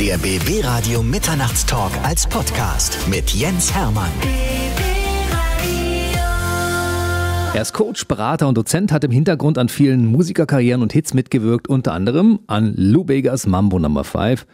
Der BB Radio Mitternachtstalk als Podcast mit Jens Hermann. Er ist Coach, Berater und Dozent, hat im Hintergrund an vielen Musikerkarrieren und Hits mitgewirkt, unter anderem an Lou Begas Mambo Number no. 5.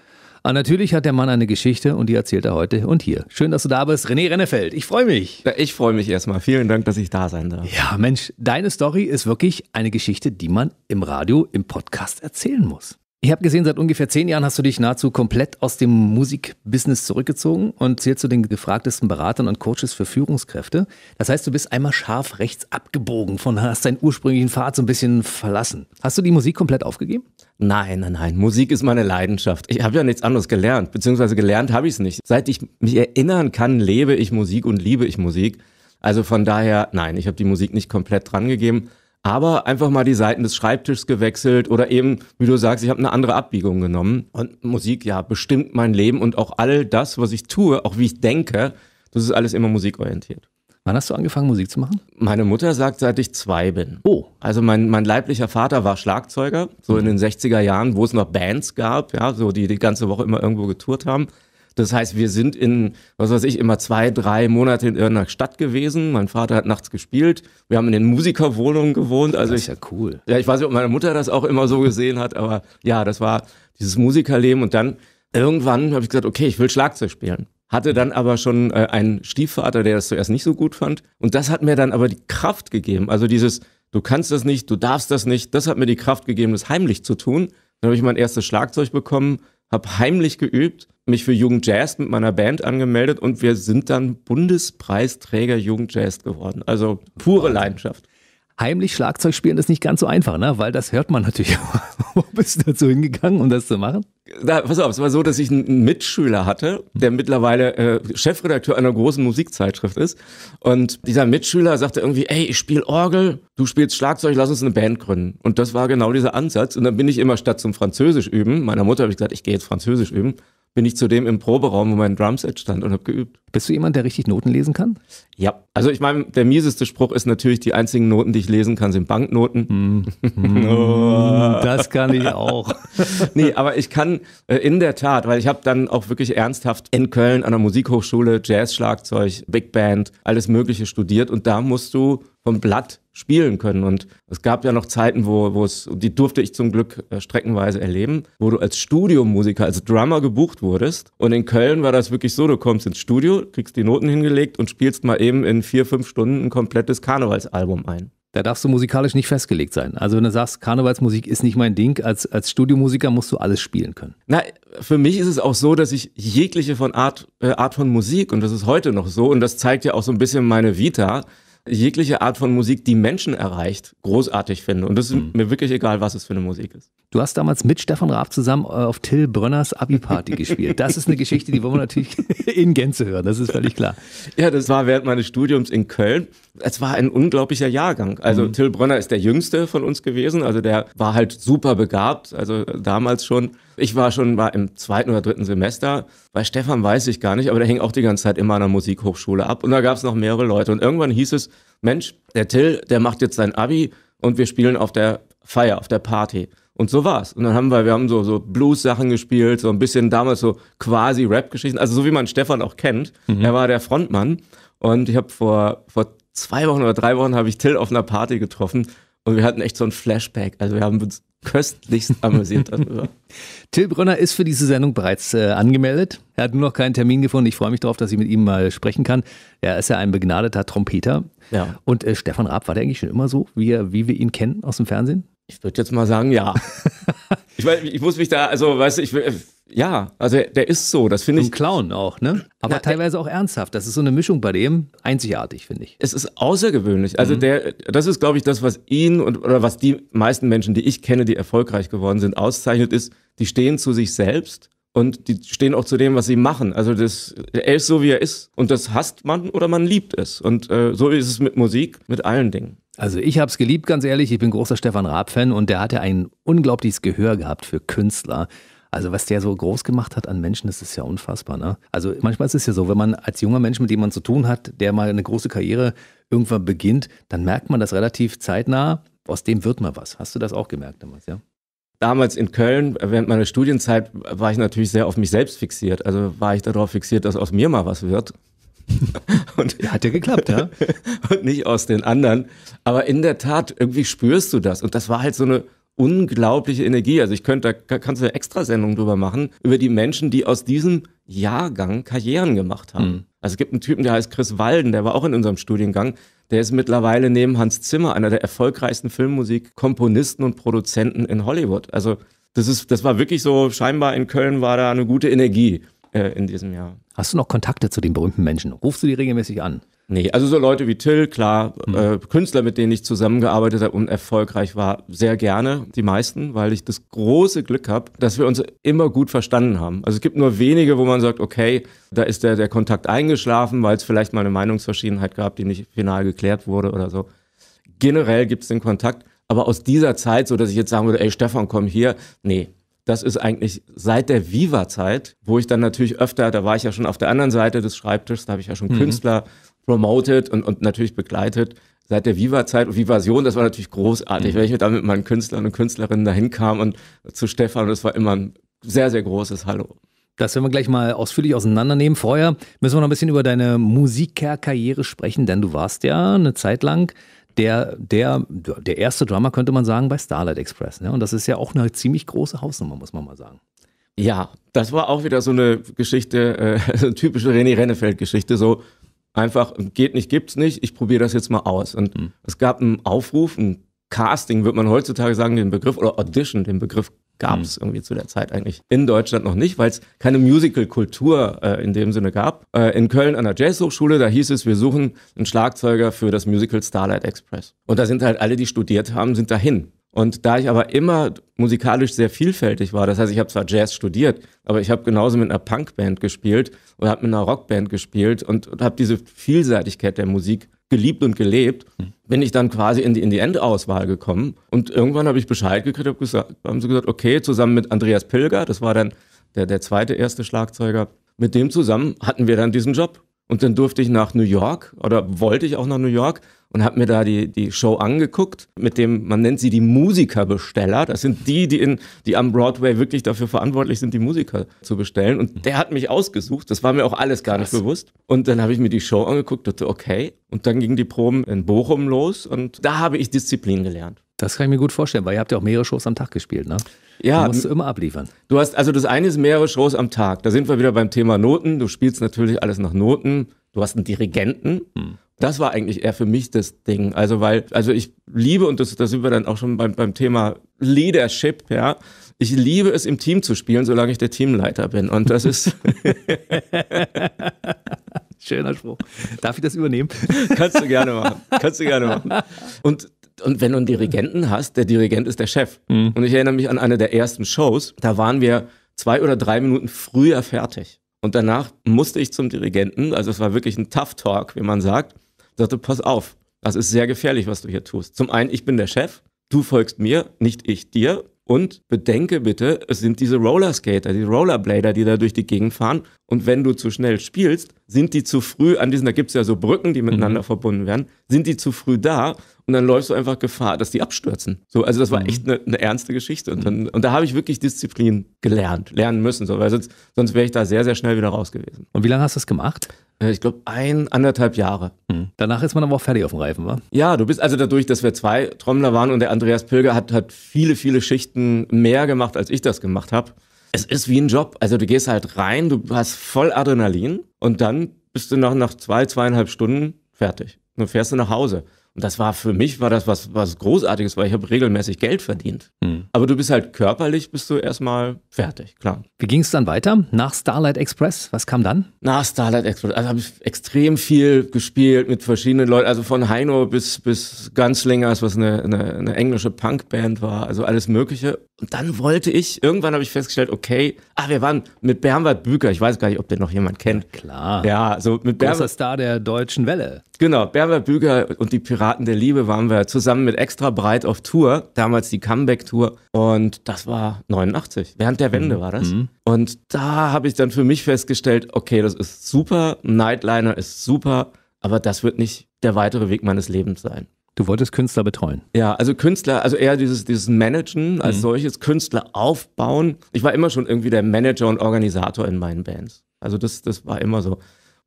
Aber natürlich hat der Mann eine Geschichte und die erzählt er heute und hier. Schön, dass du da bist, René Rennefeld. Ich freue mich. ich freue mich erstmal. Vielen Dank, dass ich da sein darf. Ja, Mensch, deine Story ist wirklich eine Geschichte, die man im Radio, im Podcast erzählen muss. Ich habe gesehen, seit ungefähr zehn Jahren hast du dich nahezu komplett aus dem Musikbusiness zurückgezogen und zählst zu den gefragtesten Beratern und Coaches für Führungskräfte. Das heißt, du bist einmal scharf rechts abgebogen, von hast deinen ursprünglichen Pfad so ein bisschen verlassen. Hast du die Musik komplett aufgegeben? Nein, nein, nein. Musik ist meine Leidenschaft. Ich habe ja nichts anderes gelernt, beziehungsweise gelernt habe ich es nicht. Seit ich mich erinnern kann, lebe ich Musik und liebe ich Musik. Also von daher, nein, ich habe die Musik nicht komplett drangegeben aber einfach mal die Seiten des Schreibtischs gewechselt oder eben, wie du sagst, ich habe eine andere Abbiegung genommen. Und Musik, ja, bestimmt mein Leben und auch all das, was ich tue, auch wie ich denke, das ist alles immer musikorientiert. Wann hast du angefangen, Musik zu machen? Meine Mutter sagt, seit ich zwei bin. Oh. Also mein, mein leiblicher Vater war Schlagzeuger, so mhm. in den 60er Jahren, wo es noch Bands gab, ja, so die die ganze Woche immer irgendwo getourt haben. Das heißt, wir sind in, was weiß ich, immer zwei, drei Monate in irgendeiner Stadt gewesen. Mein Vater hat nachts gespielt. Wir haben in den Musikerwohnungen gewohnt. Also das ist ich, ja cool. Ja, ich weiß nicht, ob meine Mutter das auch immer so gesehen hat, aber ja, das war dieses Musikerleben. Und dann irgendwann habe ich gesagt, okay, ich will Schlagzeug spielen. Hatte dann aber schon äh, einen Stiefvater, der das zuerst nicht so gut fand. Und das hat mir dann aber die Kraft gegeben. Also dieses, du kannst das nicht, du darfst das nicht, das hat mir die Kraft gegeben, das heimlich zu tun. Dann habe ich mein erstes Schlagzeug bekommen habe heimlich geübt, mich für Jugend Jazz mit meiner Band angemeldet und wir sind dann Bundespreisträger Jugend Jazz geworden. Also pure Wahnsinn. Leidenschaft. Heimlich Schlagzeug spielen ist nicht ganz so einfach, ne? weil das hört man natürlich. Wo bist du dazu hingegangen, um das zu machen? da, pass auf, es war so, dass ich einen Mitschüler hatte, der mittlerweile äh, Chefredakteur einer großen Musikzeitschrift ist. Und dieser Mitschüler sagte irgendwie, ey, ich spiele Orgel, du spielst Schlagzeug, lass uns eine Band gründen. Und das war genau dieser Ansatz. Und dann bin ich immer statt zum Französisch üben, meiner Mutter habe ich gesagt, ich gehe jetzt Französisch üben, bin ich zudem im Proberaum, wo mein Drumset stand und habe geübt. Bist du jemand, der richtig Noten lesen kann? Ja. Also ich meine, der mieseste Spruch ist natürlich, die einzigen Noten, die ich lesen kann, sind Banknoten. Mm. oh. Das kann ich auch. nee, aber ich kann äh, in der Tat, weil ich habe dann auch wirklich ernsthaft in Köln an der Musikhochschule Jazz, Schlagzeug, Big Band, alles Mögliche studiert und da musst du vom Blatt spielen können. Und es gab ja noch Zeiten, wo, wo es, die durfte ich zum Glück äh, streckenweise erleben, wo du als Studiomusiker, als Drummer gebucht wurdest. Und in Köln war das wirklich so, du kommst ins Studio, kriegst die Noten hingelegt und spielst mal eben in vier, fünf Stunden ein komplettes Karnevalsalbum ein da darfst du musikalisch nicht festgelegt sein. Also wenn du sagst, Karnevalsmusik ist nicht mein Ding, als, als Studiomusiker musst du alles spielen können. Na, für mich ist es auch so, dass ich jegliche von Art, äh, Art von Musik, und das ist heute noch so, und das zeigt ja auch so ein bisschen meine Vita, jegliche Art von Musik, die Menschen erreicht, großartig finde. Und das ist mhm. mir wirklich egal, was es für eine Musik ist. Du hast damals mit Stefan Raab zusammen äh, auf Till Brönners Abi-Party gespielt. Das ist eine Geschichte, die wollen wir natürlich in Gänze hören, das ist völlig klar. Ja, das war während meines Studiums in Köln. Es war ein unglaublicher Jahrgang. Also mhm. Till Brönner ist der jüngste von uns gewesen, also der war halt super begabt, also damals schon. Ich war schon mal im zweiten oder dritten Semester. Bei Stefan weiß ich gar nicht, aber der hing auch die ganze Zeit immer an der Musikhochschule ab. Und da gab es noch mehrere Leute. Und irgendwann hieß es, Mensch, der Till, der macht jetzt sein Abi und wir spielen auf der Feier, auf der Party. Und so war's. Und dann haben wir, wir haben so, so Blues-Sachen gespielt, so ein bisschen damals so quasi Rap-Geschichten. Also so wie man Stefan auch kennt. Mhm. Er war der Frontmann. Und ich habe vor, vor zwei Wochen oder drei Wochen habe ich Till auf einer Party getroffen und wir hatten echt so ein Flashback. Also wir haben uns köstlichst amüsiert darüber. Till Brönner ist für diese Sendung bereits äh, angemeldet. Er hat nur noch keinen Termin gefunden. Ich freue mich darauf, dass ich mit ihm mal sprechen kann. Er ist ja ein begnadeter Trompeter. Ja. Und äh, Stefan Raab, war der eigentlich schon immer so, wie, er, wie wir ihn kennen aus dem Fernsehen? Ich würde jetzt mal sagen, ja. ich, mein, ich muss mich da, also, weißt du, ich will äh, ja, also der ist so, das finde ich. Ein Clown auch, ne? Aber na, teilweise auch ernsthaft. Das ist so eine Mischung bei dem, einzigartig, finde ich. Es ist außergewöhnlich. Also mhm. der, das ist, glaube ich, das, was ihn und oder was die meisten Menschen, die ich kenne, die erfolgreich geworden sind, auszeichnet, ist, die stehen zu sich selbst und die stehen auch zu dem, was sie machen. Also das, er ist so, wie er ist. Und das hasst man oder man liebt es. Und äh, so ist es mit Musik, mit allen Dingen. Also ich habe es geliebt, ganz ehrlich. Ich bin großer Stefan Raab-Fan und der hatte ein unglaubliches Gehör gehabt für Künstler. Also was der so groß gemacht hat an Menschen, das ist ja unfassbar. Ne? Also manchmal ist es ja so, wenn man als junger Mensch mit dem man zu tun hat, der mal eine große Karriere irgendwann beginnt, dann merkt man das relativ zeitnah, aus dem wird mal was. Hast du das auch gemerkt damals, ja? damals in Köln, während meiner Studienzeit, war ich natürlich sehr auf mich selbst fixiert. Also war ich darauf fixiert, dass aus mir mal was wird. und Hat ja geklappt, ja. und nicht aus den anderen. Aber in der Tat, irgendwie spürst du das. Und das war halt so eine unglaubliche Energie. Also ich könnte, da kannst du eine Extrasendung drüber machen, über die Menschen, die aus diesem Jahrgang Karrieren gemacht haben. Mhm. Also es gibt einen Typen, der heißt Chris Walden, der war auch in unserem Studiengang. Der ist mittlerweile neben Hans Zimmer einer der erfolgreichsten Filmmusikkomponisten und Produzenten in Hollywood. Also das ist, das war wirklich so, scheinbar in Köln war da eine gute Energie äh, in diesem Jahr. Hast du noch Kontakte zu den berühmten Menschen? Rufst du die regelmäßig an? Nee, also so Leute wie Till, klar, mhm. äh, Künstler, mit denen ich zusammengearbeitet habe und erfolgreich war, sehr gerne, die meisten, weil ich das große Glück habe, dass wir uns immer gut verstanden haben. Also es gibt nur wenige, wo man sagt, okay, da ist der, der Kontakt eingeschlafen, weil es vielleicht mal eine Meinungsverschiedenheit gab, die nicht final geklärt wurde oder so. Generell gibt es den Kontakt, aber aus dieser Zeit, so dass ich jetzt sagen würde, ey Stefan, komm hier, nee, das ist eigentlich seit der Viva-Zeit, wo ich dann natürlich öfter, da war ich ja schon auf der anderen Seite des Schreibtischs, da habe ich ja schon mhm. Künstler promoted und, und natürlich begleitet seit der Viva-Zeit und Vivasion, das war natürlich großartig, mhm. weil ich da mit meinen Künstlern und Künstlerinnen dahin kam und zu Stefan, und das war immer ein sehr, sehr großes Hallo. Das werden wir gleich mal ausführlich auseinandernehmen. Vorher müssen wir noch ein bisschen über deine Musikkarriere sprechen, denn du warst ja eine Zeit lang der, der, der erste Drummer, könnte man sagen, bei Starlight Express. Ne? Und das ist ja auch eine ziemlich große Hausnummer, muss man mal sagen. Ja, das war auch wieder so eine Geschichte, äh, so eine typische René Rennefeld-Geschichte. So, einfach, geht nicht, gibt's nicht, ich probiere das jetzt mal aus. Und mhm. es gab einen Aufruf, ein Casting, würde man heutzutage sagen, den Begriff, oder Audition, den Begriff gab es mhm. irgendwie zu der Zeit eigentlich in Deutschland noch nicht, weil es keine Musical-Kultur äh, in dem Sinne gab. Äh, in Köln an der Jazzhochschule, da hieß es, wir suchen einen Schlagzeuger für das Musical Starlight Express. Und da sind halt alle, die studiert haben, sind dahin. Und da ich aber immer musikalisch sehr vielfältig war, das heißt, ich habe zwar Jazz studiert, aber ich habe genauso mit einer Punkband gespielt oder habe mit einer Rockband gespielt und, und habe diese Vielseitigkeit der Musik geliebt und gelebt, hm. bin ich dann quasi in die, in die Endauswahl gekommen. Und irgendwann habe ich Bescheid gekriegt, hab gesagt, haben sie gesagt, okay, zusammen mit Andreas Pilger, das war dann der, der zweite erste Schlagzeuger, mit dem zusammen hatten wir dann diesen Job. Und dann durfte ich nach New York oder wollte ich auch nach New York und habe mir da die, die Show angeguckt, mit dem, man nennt sie die Musikerbesteller. Das sind die, die, in, die am Broadway wirklich dafür verantwortlich sind, die Musiker zu bestellen. Und der hat mich ausgesucht. Das war mir auch alles gar nicht Was? bewusst. Und dann habe ich mir die Show angeguckt, dachte, okay. Und dann ging die Proben in Bochum los und da habe ich Disziplin gelernt. Das kann ich mir gut vorstellen, weil ihr habt ja auch mehrere Shows am Tag gespielt, ne? Ja. Da musst du immer abliefern. Du hast, also das eine ist mehrere Shows am Tag. Da sind wir wieder beim Thema Noten. Du spielst natürlich alles nach Noten. Du hast einen Dirigenten. Hm. Das war eigentlich eher für mich das Ding. Also, weil, also ich liebe, und das, da sind wir dann auch schon beim, beim Thema Leadership, ja. Ich liebe es, im Team zu spielen, solange ich der Teamleiter bin. Und das ist. Schöner Spruch. Darf ich das übernehmen? Kannst du gerne machen. Kannst du gerne machen. Und und wenn du einen Dirigenten hast, der Dirigent ist der Chef. Mhm. Und ich erinnere mich an eine der ersten Shows, da waren wir zwei oder drei Minuten früher fertig. Und danach musste ich zum Dirigenten, also es war wirklich ein Tough Talk, wie man sagt, sagte, pass auf, das ist sehr gefährlich, was du hier tust. Zum einen, ich bin der Chef, du folgst mir, nicht ich dir. Und bedenke bitte, es sind diese Rollerskater, die Rollerblader, die da durch die Gegend fahren. Und wenn du zu schnell spielst, sind die zu früh an diesen, da gibt es ja so Brücken, die miteinander mhm. verbunden werden, sind die zu früh da und dann läufst du einfach Gefahr, dass die abstürzen. So, also das war mhm. echt eine, eine ernste Geschichte. Und, mhm. dann, und da habe ich wirklich Disziplin gelernt, lernen müssen, so, weil sonst, sonst wäre ich da sehr, sehr schnell wieder raus gewesen. Und wie lange hast du das gemacht? Äh, ich glaube, ein, anderthalb Jahre. Mhm. Danach ist man aber auch fertig auf dem Reifen, wa? Ja, du bist also dadurch, dass wir zwei Trommler waren und der Andreas Pilger hat, hat viele, viele Schichten mehr gemacht, als ich das gemacht habe es ist wie ein Job. Also du gehst halt rein, du hast voll Adrenalin und dann bist du noch nach zwei, zweieinhalb Stunden fertig. Dann fährst du nach Hause. Und das war für mich war das was, was Großartiges, weil ich habe regelmäßig Geld verdient. Mhm. Aber du bist halt körperlich, bist du erstmal fertig, klar. Wie ging es dann weiter? Nach Starlight Express? Was kam dann? Nach Starlight Express. Also habe ich extrem viel gespielt mit verschiedenen Leuten. Also von Heino bis, bis Gunslingers, was eine, eine, eine englische Punkband war. Also alles Mögliche. Und dann wollte ich, irgendwann habe ich festgestellt, okay, ah, wir waren mit Bernhard Büker, ich weiß gar nicht, ob den noch jemand kennt. Ja, klar. Ja, so mit Bernhard. Großer Star der deutschen Welle. Genau, Bernhard Büker und die Piraten. Piraten der Liebe waren wir zusammen mit Extra Breit auf Tour, damals die Comeback-Tour. Und das war 89, während der Wende mhm. war das. Mhm. Und da habe ich dann für mich festgestellt, okay, das ist super, Nightliner ist super, aber das wird nicht der weitere Weg meines Lebens sein. Du wolltest Künstler betreuen. Ja, also Künstler, also eher dieses, dieses Managen als mhm. solches, Künstler aufbauen. Ich war immer schon irgendwie der Manager und Organisator in meinen Bands. Also das, das war immer so.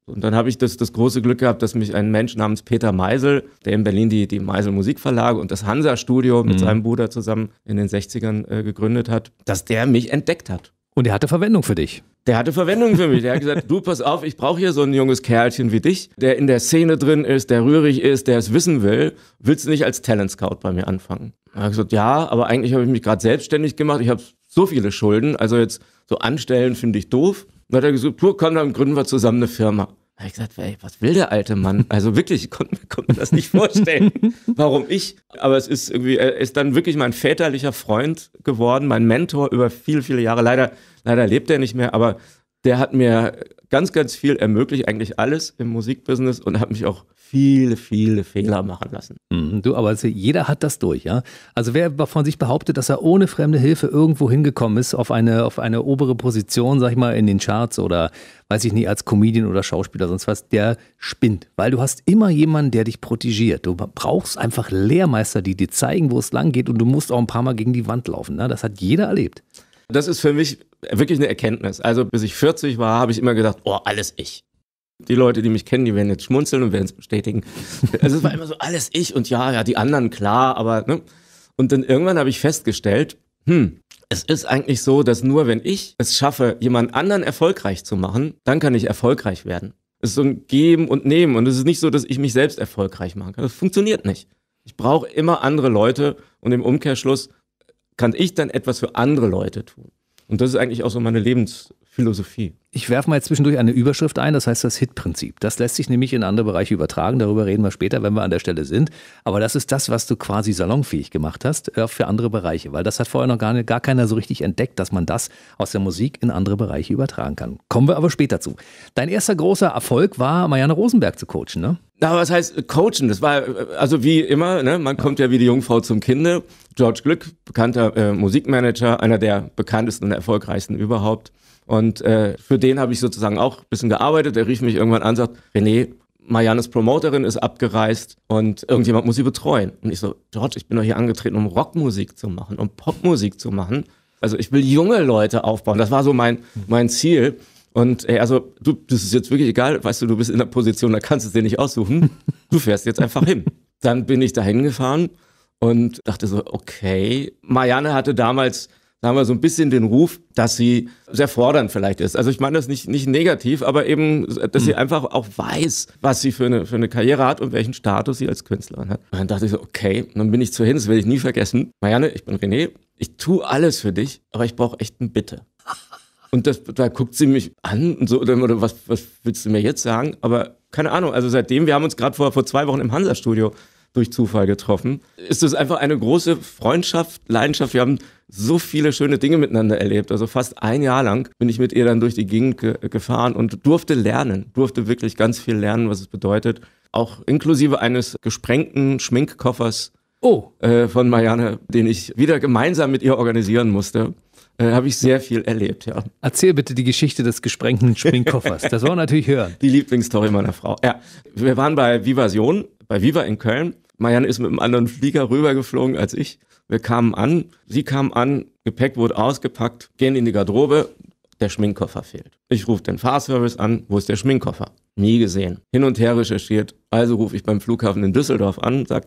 Und dann habe ich das, das große Glück gehabt, dass mich ein Mensch namens Peter Meisel, der in Berlin die, die Meisel Musikverlage und das Hansa-Studio mit mhm. seinem Bruder zusammen in den 60ern äh, gegründet hat, dass der mich entdeckt hat. Und er hatte Verwendung für dich. Der hatte Verwendung für mich. Der hat gesagt, du pass auf, ich brauche hier so ein junges Kerlchen wie dich, der in der Szene drin ist, der rührig ist, der es wissen will. Willst du nicht als Talent Scout bei mir anfangen? Da habe ich gesagt, ja, aber eigentlich habe ich mich gerade selbstständig gemacht. Ich habe so viele Schulden. Also jetzt so anstellen finde ich doof. Dann hat er gesagt, du komm, dann gründen wir zusammen eine Firma. Da habe ich gesagt, ey, was will der alte Mann? Also wirklich, ich konnte, konnte mir das nicht vorstellen. Warum ich? Aber es ist irgendwie, er ist dann wirklich mein väterlicher Freund geworden, mein Mentor über viele, viele Jahre. Leider, leider lebt er nicht mehr, aber der hat mir ganz, ganz viel ermöglicht, eigentlich alles im Musikbusiness und hat mich auch viele, viele Fehler machen lassen. Mhm, du, aber also jeder hat das durch, ja? Also wer von sich behauptet, dass er ohne fremde Hilfe irgendwo hingekommen ist, auf eine, auf eine obere Position, sag ich mal, in den Charts oder weiß ich nicht, als Comedian oder Schauspieler, sonst was, der spinnt. Weil du hast immer jemanden, der dich protegiert. Du brauchst einfach Lehrmeister, die dir zeigen, wo es lang geht und du musst auch ein paar Mal gegen die Wand laufen. Ne? Das hat jeder erlebt. Das ist für mich wirklich eine Erkenntnis. Also bis ich 40 war, habe ich immer gedacht, oh, alles ich. Die Leute, die mich kennen, die werden jetzt schmunzeln und werden es bestätigen. also es war immer so, alles ich und ja, ja, die anderen, klar, aber ne? Und dann irgendwann habe ich festgestellt, hm, es ist eigentlich so, dass nur wenn ich es schaffe, jemand anderen erfolgreich zu machen, dann kann ich erfolgreich werden. Es ist so ein Geben und Nehmen und es ist nicht so, dass ich mich selbst erfolgreich machen kann. Das funktioniert nicht. Ich brauche immer andere Leute und im Umkehrschluss kann ich dann etwas für andere Leute tun? Und das ist eigentlich auch so meine Lebens, Philosophie. Ich werfe mal zwischendurch eine Überschrift ein, das heißt das Hit-Prinzip. Das lässt sich nämlich in andere Bereiche übertragen, darüber reden wir später, wenn wir an der Stelle sind. Aber das ist das, was du quasi salonfähig gemacht hast äh, für andere Bereiche, weil das hat vorher noch gar, gar keiner so richtig entdeckt, dass man das aus der Musik in andere Bereiche übertragen kann. Kommen wir aber später zu. Dein erster großer Erfolg war, Marianne Rosenberg zu coachen, ne? Na, was heißt äh, coachen? Das war, äh, also wie immer, ne? man kommt ja wie die Jungfrau zum Kinde. George Glück, bekannter äh, Musikmanager, einer der bekanntesten und erfolgreichsten überhaupt und äh, für den habe ich sozusagen auch ein bisschen gearbeitet. Er rief mich irgendwann an und sagt, René, Mariannes Promoterin ist abgereist und irgendjemand muss sie betreuen. Und ich so, George, ich bin doch hier angetreten, um Rockmusik zu machen, um Popmusik zu machen. Also ich will junge Leute aufbauen. Das war so mein, mein Ziel. Und ey, äh, also du, das ist jetzt wirklich egal, weißt du, du bist in der Position, da kannst du es dir nicht aussuchen. Du fährst jetzt einfach hin. Dann bin ich da hingefahren und dachte so, okay. Marianne hatte damals haben wir so ein bisschen den Ruf, dass sie sehr fordernd vielleicht ist. Also ich meine das nicht, nicht negativ, aber eben, dass sie hm. einfach auch weiß, was sie für eine, für eine Karriere hat und welchen Status sie als Künstlerin hat. Und dann dachte ich so, okay, dann bin ich zu hin, das werde ich nie vergessen. Marianne, ich bin René, ich tue alles für dich, aber ich brauche echt ein Bitte. Und das, da guckt sie mich an und so, oder, oder was, was willst du mir jetzt sagen? Aber keine Ahnung, also seitdem, wir haben uns gerade vor, vor zwei Wochen im Hansa-Studio durch Zufall getroffen. Es ist einfach eine große Freundschaft, Leidenschaft. Wir haben so viele schöne Dinge miteinander erlebt. Also fast ein Jahr lang bin ich mit ihr dann durch die Gegend ge gefahren und durfte lernen, durfte wirklich ganz viel lernen, was es bedeutet. Auch inklusive eines gesprengten Schminkkoffers oh. äh, von Marianne, den ich wieder gemeinsam mit ihr organisieren musste. Äh, habe ich sehr viel erlebt, ja. Erzähl bitte die Geschichte des gesprengten Schminkkoffers. Das wollen wir natürlich hören. Die Lieblingsstory meiner Frau. Ja, wir waren bei Vivasion, bei Viva in Köln Marianne ist mit einem anderen Flieger rübergeflogen als ich. Wir kamen an, sie kam an, Gepäck wurde ausgepackt, gehen in die Garderobe, der Schminkkoffer fehlt. Ich rufe den Fahrservice an, wo ist der Schminkkoffer? Nie gesehen. Hin und her recherchiert. Also rufe ich beim Flughafen in Düsseldorf an, sag,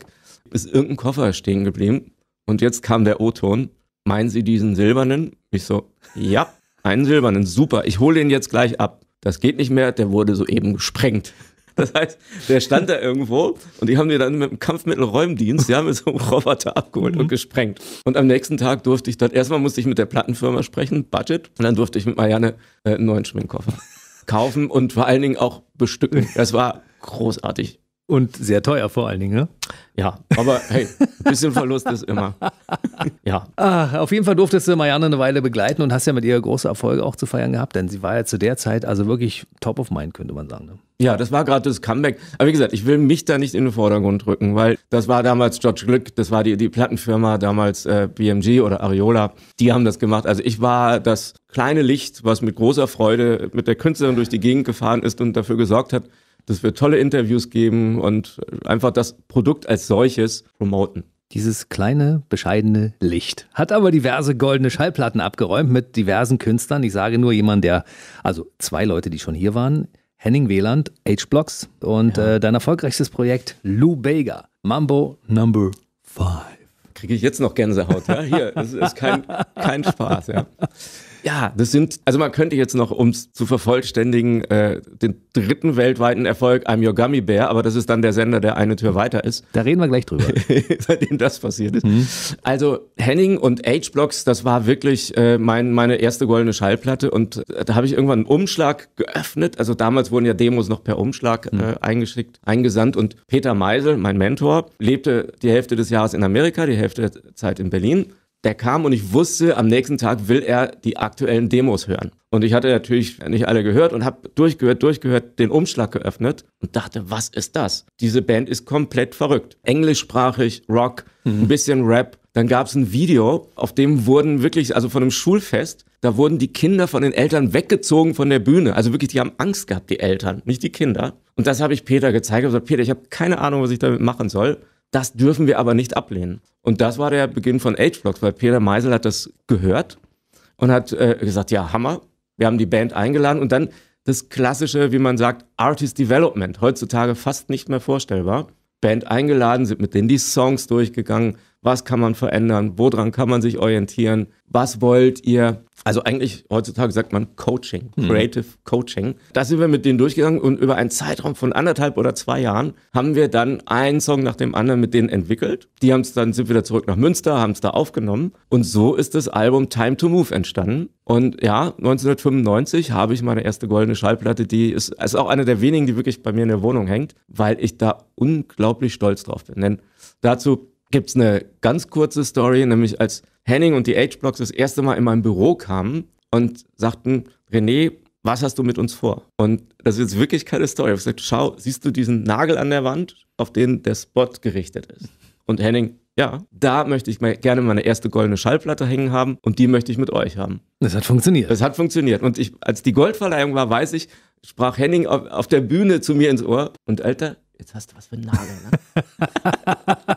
ist irgendein Koffer stehen geblieben? Und jetzt kam der O-Ton. Meinen Sie diesen silbernen? Ich so, ja, einen silbernen, super, ich hole den jetzt gleich ab. Das geht nicht mehr, der wurde soeben gesprengt. Das heißt, der stand da irgendwo und die haben den dann mit dem Kampfmittelräumdienst, ja, mit so einem Roboter abgeholt mhm. und gesprengt. Und am nächsten Tag durfte ich dann, erstmal musste ich mit der Plattenfirma sprechen, Budget, und dann durfte ich mit Marianne äh, einen neuen Schminkkoffer kaufen und vor allen Dingen auch bestücken. Das war großartig. Und sehr teuer vor allen Dingen, ne? Ja, aber hey, ein bisschen Verlust ist immer. ja. Ach, auf jeden Fall durftest du Marianne eine Weile begleiten und hast ja mit ihr große Erfolge auch zu feiern gehabt, denn sie war ja zu der Zeit also wirklich top of mind, könnte man sagen. Ne? Ja, das war gerade das Comeback. Aber wie gesagt, ich will mich da nicht in den Vordergrund rücken, weil das war damals George Glück, das war die, die Plattenfirma, damals äh, BMG oder Ariola, die haben das gemacht. Also ich war das kleine Licht, was mit großer Freude mit der Künstlerin durch die Gegend gefahren ist und dafür gesorgt hat, dass wir tolle Interviews geben und einfach das Produkt als solches promoten. Dieses kleine, bescheidene Licht hat aber diverse goldene Schallplatten abgeräumt mit diversen Künstlern. Ich sage nur jemand, der, also zwei Leute, die schon hier waren, Henning Wieland, H-Blocks und ja. äh, dein erfolgreichstes Projekt Lou Bega, Mambo Number 5. Kriege ich jetzt noch Gänsehaut, ja? Hier, es ist kein, kein Spaß, ja. Ja, das sind, also man könnte jetzt noch, um es zu vervollständigen, äh, den dritten weltweiten Erfolg, I'm Your Gummy Bear, aber das ist dann der Sender, der eine Tür weiter ist. Da reden wir gleich drüber. Seitdem das passiert ist. Mhm. Also Henning und H-Blocks, das war wirklich äh, mein, meine erste goldene Schallplatte und äh, da habe ich irgendwann einen Umschlag geöffnet. Also damals wurden ja Demos noch per Umschlag äh, mhm. äh, eingeschickt, eingesandt und Peter Meisel, mein Mentor, lebte die Hälfte des Jahres in Amerika, die Hälfte der Zeit in Berlin der kam und ich wusste, am nächsten Tag will er die aktuellen Demos hören. Und ich hatte natürlich nicht alle gehört und habe durchgehört, durchgehört, den Umschlag geöffnet und dachte, was ist das? Diese Band ist komplett verrückt. Englischsprachig, Rock, mhm. ein bisschen Rap. Dann gab es ein Video, auf dem wurden wirklich, also von einem Schulfest, da wurden die Kinder von den Eltern weggezogen von der Bühne. Also wirklich, die haben Angst gehabt, die Eltern, nicht die Kinder. Und das habe ich Peter gezeigt. Ich habe gesagt, Peter, ich habe keine Ahnung, was ich damit machen soll. Das dürfen wir aber nicht ablehnen. Und das war der Beginn von H-Blocks, weil Peter Meisel hat das gehört und hat äh, gesagt, ja, Hammer, wir haben die Band eingeladen und dann das klassische, wie man sagt, Artist Development, heutzutage fast nicht mehr vorstellbar. Band eingeladen, sind mit denen die Songs durchgegangen, was kann man verändern, woran kann man sich orientieren, was wollt ihr. Also eigentlich heutzutage sagt man Coaching, hm. Creative hm. Coaching. Da sind wir mit denen durchgegangen und über einen Zeitraum von anderthalb oder zwei Jahren haben wir dann einen Song nach dem anderen mit denen entwickelt. Die haben es dann, sind wieder zurück nach Münster, haben es da aufgenommen und so ist das Album Time to Move entstanden. Und ja, 1995 habe ich meine erste goldene Schallplatte, die ist, ist auch eine der wenigen, die wirklich bei mir in der Wohnung hängt, weil ich da unglaublich stolz drauf bin. Denn dazu gibt es eine ganz kurze Story, nämlich als Henning und die H-Blocks das erste Mal in mein Büro kamen und sagten, René, was hast du mit uns vor? Und das ist jetzt wirklich keine Story. Ich habe gesagt, schau, siehst du diesen Nagel an der Wand, auf den der Spot gerichtet ist? Und Henning, ja, da möchte ich mal gerne meine erste goldene Schallplatte hängen haben und die möchte ich mit euch haben. Das hat funktioniert. Das hat funktioniert. Und ich, als die Goldverleihung war, weiß ich, sprach Henning auf, auf der Bühne zu mir ins Ohr und Alter, jetzt hast du was für einen Nagel. Ne?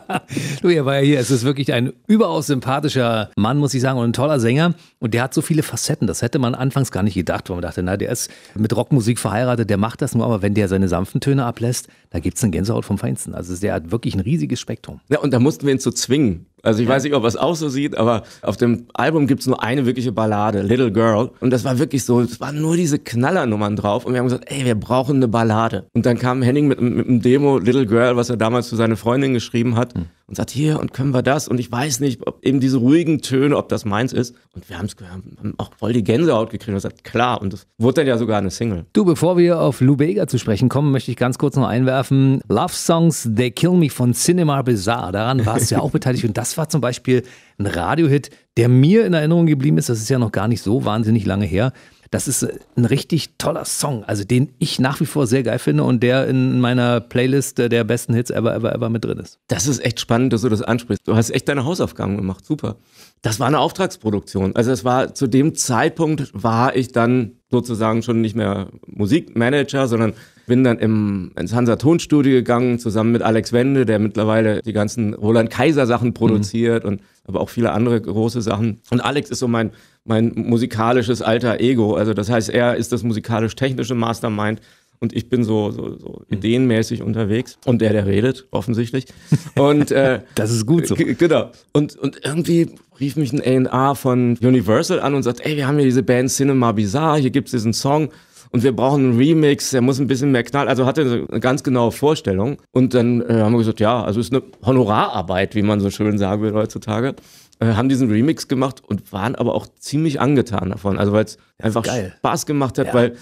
du, er war ja hier. Es ist wirklich ein überaus sympathischer Mann, muss ich sagen, und ein toller Sänger. Und der hat so viele Facetten. Das hätte man anfangs gar nicht gedacht, weil man dachte, na, der ist mit Rockmusik verheiratet, der macht das nur. Aber wenn der seine sanften Töne ablässt, da gibt es eine Gänsehaut vom Feinsten. Also der hat wirklich ein riesiges Spektrum. Ja, und da mussten wir ihn zu zwingen. Also ich weiß nicht, ob er es auch so sieht, aber auf dem Album gibt es nur eine wirkliche Ballade, Little Girl. Und das war wirklich so, es waren nur diese Knallernummern drauf. Und wir haben gesagt, ey, wir brauchen eine Ballade. Und dann kam Henning mit, mit einem Demo, Little Girl, was er damals für seine Freundin geschrieben hat. Hm. Und sagt, hier, und können wir das? Und ich weiß nicht, ob eben diese ruhigen Töne, ob das meins ist. Und wir haben's, haben auch voll die Gänsehaut gekriegt. Und gesagt, klar. Und das wurde dann ja sogar eine Single. Du, bevor wir auf Lou Bega zu sprechen kommen, möchte ich ganz kurz noch einwerfen werfen. Love Songs, They Kill Me von Cinema Bizarre. Daran warst du ja auch beteiligt. Und das war zum Beispiel ein Radiohit, der mir in Erinnerung geblieben ist. Das ist ja noch gar nicht so wahnsinnig lange her. Das ist äh, ein richtig toller Song, also den ich nach wie vor sehr geil finde und der in meiner Playlist äh, der besten Hits ever, ever, ever mit drin ist. Das ist echt spannend, dass du das ansprichst. Du hast echt deine Hausaufgaben gemacht, super. Das war eine Auftragsproduktion. Also es war zu dem Zeitpunkt war ich dann sozusagen schon nicht mehr Musikmanager, sondern bin dann im, ins Hansa-Tonstudio gegangen, zusammen mit Alex Wende, der mittlerweile die ganzen Roland-Kaiser-Sachen produziert mhm. und aber auch viele andere große Sachen. Und Alex ist so mein, mein musikalisches alter Ego. Also das heißt, er ist das musikalisch-technische Mastermind und ich bin so, so, so mhm. ideenmäßig unterwegs und der, der redet, offensichtlich. Und äh, das ist gut so. Genau. Und, und irgendwie rief mich ein A&R von Universal an und sagt, ey, wir haben hier diese Band Cinema Bizarre, hier gibt es diesen Song und wir brauchen einen Remix, der muss ein bisschen mehr knallen. Also hatte eine ganz genaue Vorstellung. Und dann äh, haben wir gesagt, ja, also ist eine Honorararbeit, wie man so schön sagen will heutzutage. Äh, haben diesen Remix gemacht und waren aber auch ziemlich angetan davon. Also weil es einfach Geil. Spaß gemacht hat, ja. weil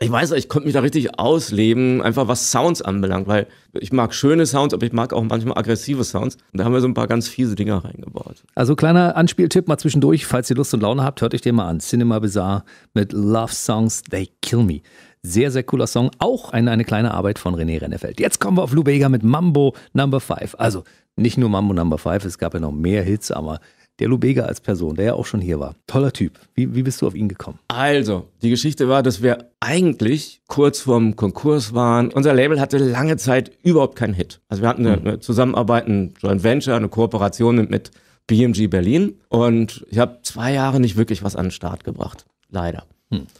ich weiß ich konnte mich da richtig ausleben, einfach was Sounds anbelangt, weil ich mag schöne Sounds, aber ich mag auch manchmal aggressive Sounds. Und da haben wir so ein paar ganz fiese Dinger reingebaut. Also kleiner Anspieltipp mal zwischendurch, falls ihr Lust und Laune habt, hört euch den mal an. Cinema Bizarre mit Love Songs They Kill Me. Sehr, sehr cooler Song, auch eine, eine kleine Arbeit von René Rennefeld. Jetzt kommen wir auf Lou Bega mit Mambo Number 5. Also nicht nur Mambo Number 5, es gab ja noch mehr Hits, aber der Lubega als Person, der ja auch schon hier war. Toller Typ. Wie, wie bist du auf ihn gekommen? Also, die Geschichte war, dass wir eigentlich kurz vorm Konkurs waren. Unser Label hatte lange Zeit überhaupt keinen Hit. Also wir hatten eine, hm. eine Zusammenarbeit, ein Joint Venture, eine Kooperation mit, mit BMG Berlin. Und ich habe zwei Jahre nicht wirklich was an den Start gebracht. Leider.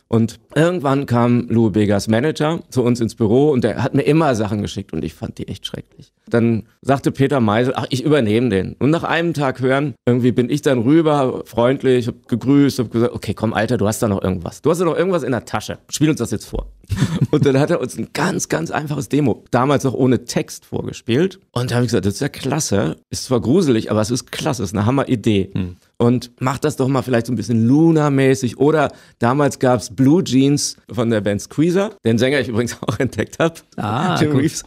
Und irgendwann kam Lou Begas Manager zu uns ins Büro und der hat mir immer Sachen geschickt und ich fand die echt schrecklich. Dann sagte Peter Meisel, ach, ich übernehme den. Und nach einem Tag hören, irgendwie bin ich dann rüber, freundlich, hab gegrüßt, hab gesagt, okay, komm, Alter, du hast da noch irgendwas. Du hast da noch irgendwas in der Tasche. Spiel uns das jetzt vor. und dann hat er uns ein ganz, ganz einfaches Demo, damals noch ohne Text vorgespielt. Und da habe ich gesagt, das ist ja klasse. Ist zwar gruselig, aber es ist klasse, ist eine Hammeridee. Hm und mach das doch mal vielleicht so ein bisschen Luna-mäßig. Oder damals gab es Blue Jeans von der Band Squeezer, den Sänger ich übrigens auch entdeckt habe. Ah, Jim gut. Reeves.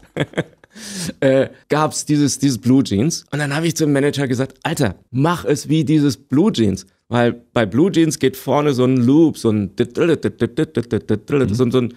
äh, gab es dieses, dieses Blue Jeans. Und dann habe ich zum Manager gesagt, Alter, mach es wie dieses Blue Jeans. Weil bei Blue Jeans geht vorne so ein Loop, so ein, mhm. so, ein, so ein,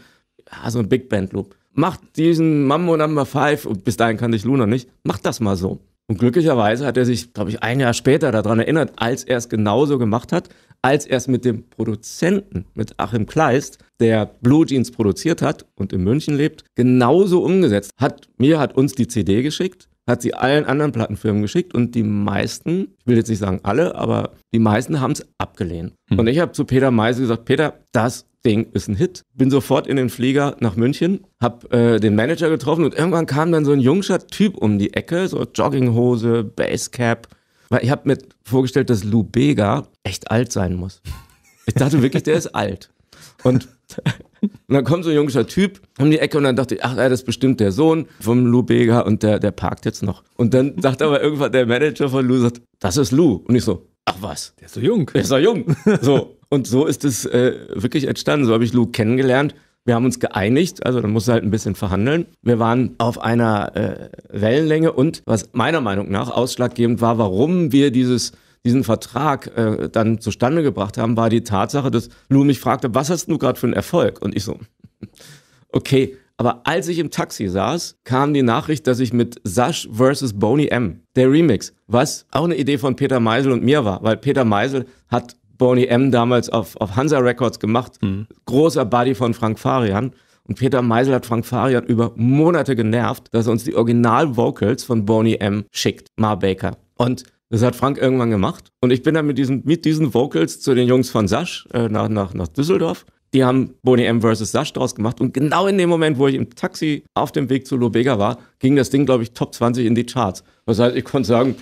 so ein Big Band Loop. Mach diesen Mambo Number 5, und bis dahin kannte ich Luna nicht, mach das mal so. Und glücklicherweise hat er sich, glaube ich, ein Jahr später daran erinnert, als er es genauso gemacht hat, als er es mit dem Produzenten, mit Achim Kleist, der Blue Jeans produziert hat und in München lebt, genauso umgesetzt hat. Mir hat uns die CD geschickt hat sie allen anderen Plattenfirmen geschickt und die meisten, ich will jetzt nicht sagen alle, aber die meisten haben es abgelehnt. Hm. Und ich habe zu Peter Meise gesagt, Peter, das Ding ist ein Hit. Bin sofort in den Flieger nach München, hab äh, den Manager getroffen und irgendwann kam dann so ein jungscher Typ um die Ecke, so Jogginghose, Basecap. Weil ich habe mir vorgestellt, dass Lou Bega echt alt sein muss. Ich dachte wirklich, der ist alt. Und dann kommt so ein junger Typ um die Ecke und dann dachte ich, ach, das ist bestimmt der Sohn vom Lou Bega und der, der parkt jetzt noch. Und dann sagt aber irgendwann der Manager von Lou, sagt, das ist Lou. Und ich so, ach was. Der ist so jung. Der ist so jung. So. Und so ist es äh, wirklich entstanden. So habe ich Lou kennengelernt. Wir haben uns geeinigt, also da musste halt ein bisschen verhandeln. Wir waren auf einer äh, Wellenlänge und was meiner Meinung nach ausschlaggebend war, warum wir dieses diesen Vertrag äh, dann zustande gebracht haben, war die Tatsache, dass Lou mich fragte, was hast du gerade für einen Erfolg? Und ich so, okay. Aber als ich im Taxi saß, kam die Nachricht, dass ich mit Sash vs. Boney M, der Remix, was auch eine Idee von Peter Meisel und mir war, weil Peter Meisel hat Boney M damals auf, auf Hansa Records gemacht, mhm. großer Buddy von Frank Farian. Und Peter Meisel hat Frank Farian über Monate genervt, dass er uns die Original-Vocals von Boney M schickt, Mar Baker. Und das hat Frank irgendwann gemacht. Und ich bin dann mit diesen, mit diesen Vocals zu den Jungs von Sasch äh, nach, nach, nach Düsseldorf. Die haben Boney M vs. Sasch draus gemacht. Und genau in dem Moment, wo ich im Taxi auf dem Weg zu Lobega war, ging das Ding, glaube ich, Top 20 in die Charts. Das heißt, ich konnte sagen,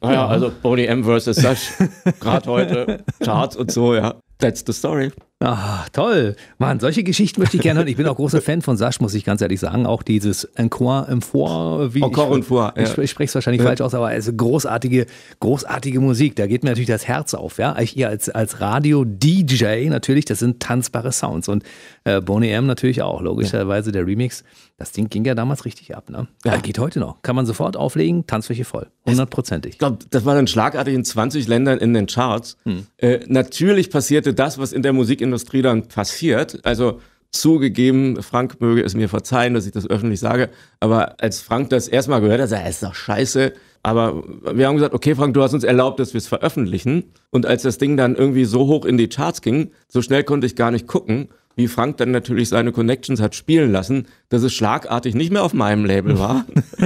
naja, ah also Boney M vs. Sasch, gerade heute, Charts und so, ja. That's the story. Ach, toll. Mann, solche Geschichten möchte ich gerne hören. Ich bin auch großer Fan von Sasch, muss ich ganz ehrlich sagen. Auch dieses Encore im Vor, wie Encore im und Vor. Ja. Ich, ich spreche es wahrscheinlich ja. falsch aus, aber also großartige, großartige Musik. Da geht mir natürlich das Herz auf. Ja, ich ja, als, als Radio-DJ natürlich, das sind tanzbare Sounds. Und äh, Boney M natürlich auch, logischerweise der Remix. Das Ding ging ja damals richtig ab, ne? Ja. Äh, geht heute noch. Kann man sofort auflegen, Tanzfläche voll. Hundertprozentig. Ich glaube, das war dann schlagartig in 20 Ländern in den Charts. Hm. Äh, natürlich passierte das, was in der Musik in Industrie dann passiert. Also zugegeben, Frank möge es mir verzeihen, dass ich das öffentlich sage, aber als Frank das erstmal gehört hat, er ist doch scheiße. Aber wir haben gesagt, okay, Frank, du hast uns erlaubt, dass wir es veröffentlichen. Und als das Ding dann irgendwie so hoch in die Charts ging, so schnell konnte ich gar nicht gucken, wie Frank dann natürlich seine Connections hat spielen lassen, dass es schlagartig nicht mehr auf meinem Label war,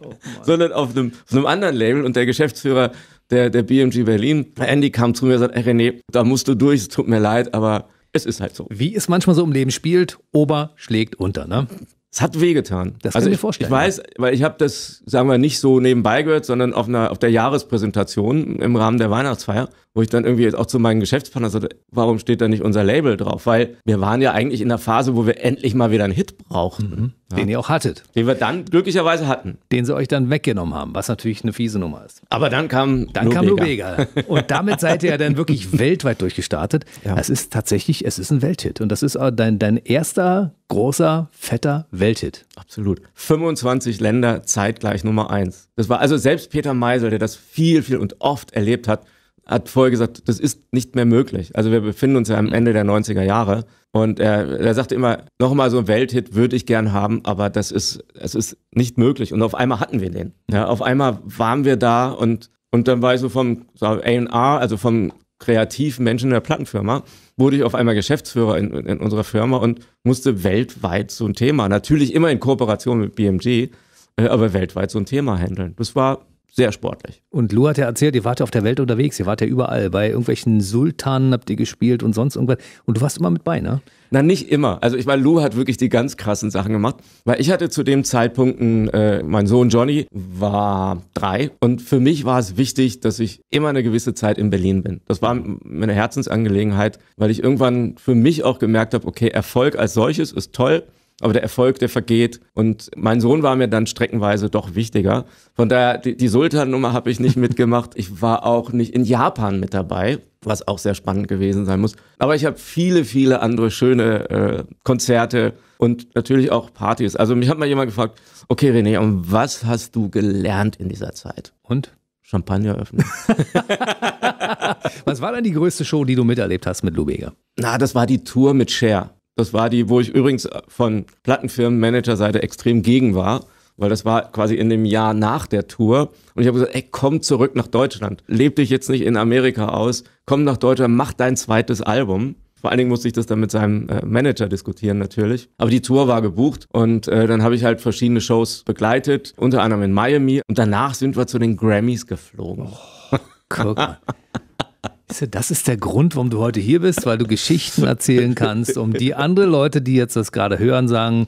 oh sondern auf einem, auf einem anderen Label. Und der Geschäftsführer der, der BMG Berlin. Andy kam zu mir und sagte, hey René, da musst du durch, es tut mir leid, aber es ist halt so. Wie es manchmal so im Leben spielt, Ober schlägt unter, ne? Es hat wehgetan. Das also kann ich mir vorstellen. Ich weiß, weil ich habe das, sagen wir, nicht so nebenbei gehört, sondern auf, einer, auf der Jahrespräsentation im Rahmen der Weihnachtsfeier, wo ich dann irgendwie jetzt auch zu meinen Geschäftspartnern sagte, warum steht da nicht unser Label drauf? Weil wir waren ja eigentlich in der Phase, wo wir endlich mal wieder einen Hit brauchten. Mhm. Ja. Den ihr auch hattet. Den wir dann glücklicherweise hatten. Den sie euch dann weggenommen haben, was natürlich eine fiese Nummer ist. Aber dann kam Dann Lubega. kam Lubega. Und damit seid ihr ja dann wirklich weltweit durchgestartet. Ja. Es ist tatsächlich, es ist ein Welthit. Und das ist äh, dein, dein erster großer, fetter Welthit. Absolut. 25 Länder zeitgleich Nummer eins. Das war also selbst Peter Meisel, der das viel, viel und oft erlebt hat, hat vorher gesagt, das ist nicht mehr möglich. Also wir befinden uns ja am mhm. Ende der 90er Jahre. Und er, er sagte immer, nochmal so ein Welthit würde ich gern haben, aber das ist, es ist nicht möglich. Und auf einmal hatten wir den. Ja, auf einmal waren wir da und, und dann war ich so vom so A&R, also vom kreativen Menschen in der Plattenfirma, wurde ich auf einmal Geschäftsführer in, in unserer Firma und musste weltweit so ein Thema, natürlich immer in Kooperation mit BMG, äh, aber weltweit so ein Thema handeln. Das war sehr sportlich. Und Lou hat ja erzählt, ihr wart ja auf der Welt unterwegs, ihr wart ja überall. Bei irgendwelchen Sultanen habt ihr gespielt und sonst irgendwas. Und du warst immer mit bei, ne? Na, nicht immer. Also ich meine, Lou hat wirklich die ganz krassen Sachen gemacht. Weil ich hatte zu dem Zeitpunkt, äh, mein Sohn Johnny war drei. Und für mich war es wichtig, dass ich immer eine gewisse Zeit in Berlin bin. Das war meine Herzensangelegenheit, weil ich irgendwann für mich auch gemerkt habe, okay, Erfolg als solches ist toll aber der Erfolg, der vergeht. Und mein Sohn war mir dann streckenweise doch wichtiger. Von daher, die, die Sultan-Nummer habe ich nicht mitgemacht. Ich war auch nicht in Japan mit dabei, was auch sehr spannend gewesen sein muss. Aber ich habe viele, viele andere schöne äh, Konzerte und natürlich auch Partys. Also mich hat mal jemand gefragt, okay René, und was hast du gelernt in dieser Zeit? Und? Champagner öffnen. was war dann die größte Show, die du miterlebt hast mit Lubega? Na, das war die Tour mit Cher. Das war die, wo ich übrigens von Plattenfirmen Managerseite extrem gegen war, weil das war quasi in dem Jahr nach der Tour. Und ich habe gesagt, ey, komm zurück nach Deutschland. Leb dich jetzt nicht in Amerika aus. Komm nach Deutschland, mach dein zweites Album. Vor allen Dingen musste ich das dann mit seinem äh, Manager diskutieren natürlich. Aber die Tour war gebucht und äh, dann habe ich halt verschiedene Shows begleitet, unter anderem in Miami. Und danach sind wir zu den Grammys geflogen. Oh, guck mal. Das ist der Grund, warum du heute hier bist, weil du Geschichten erzählen kannst, um die andere Leute, die jetzt das gerade hören, sagen,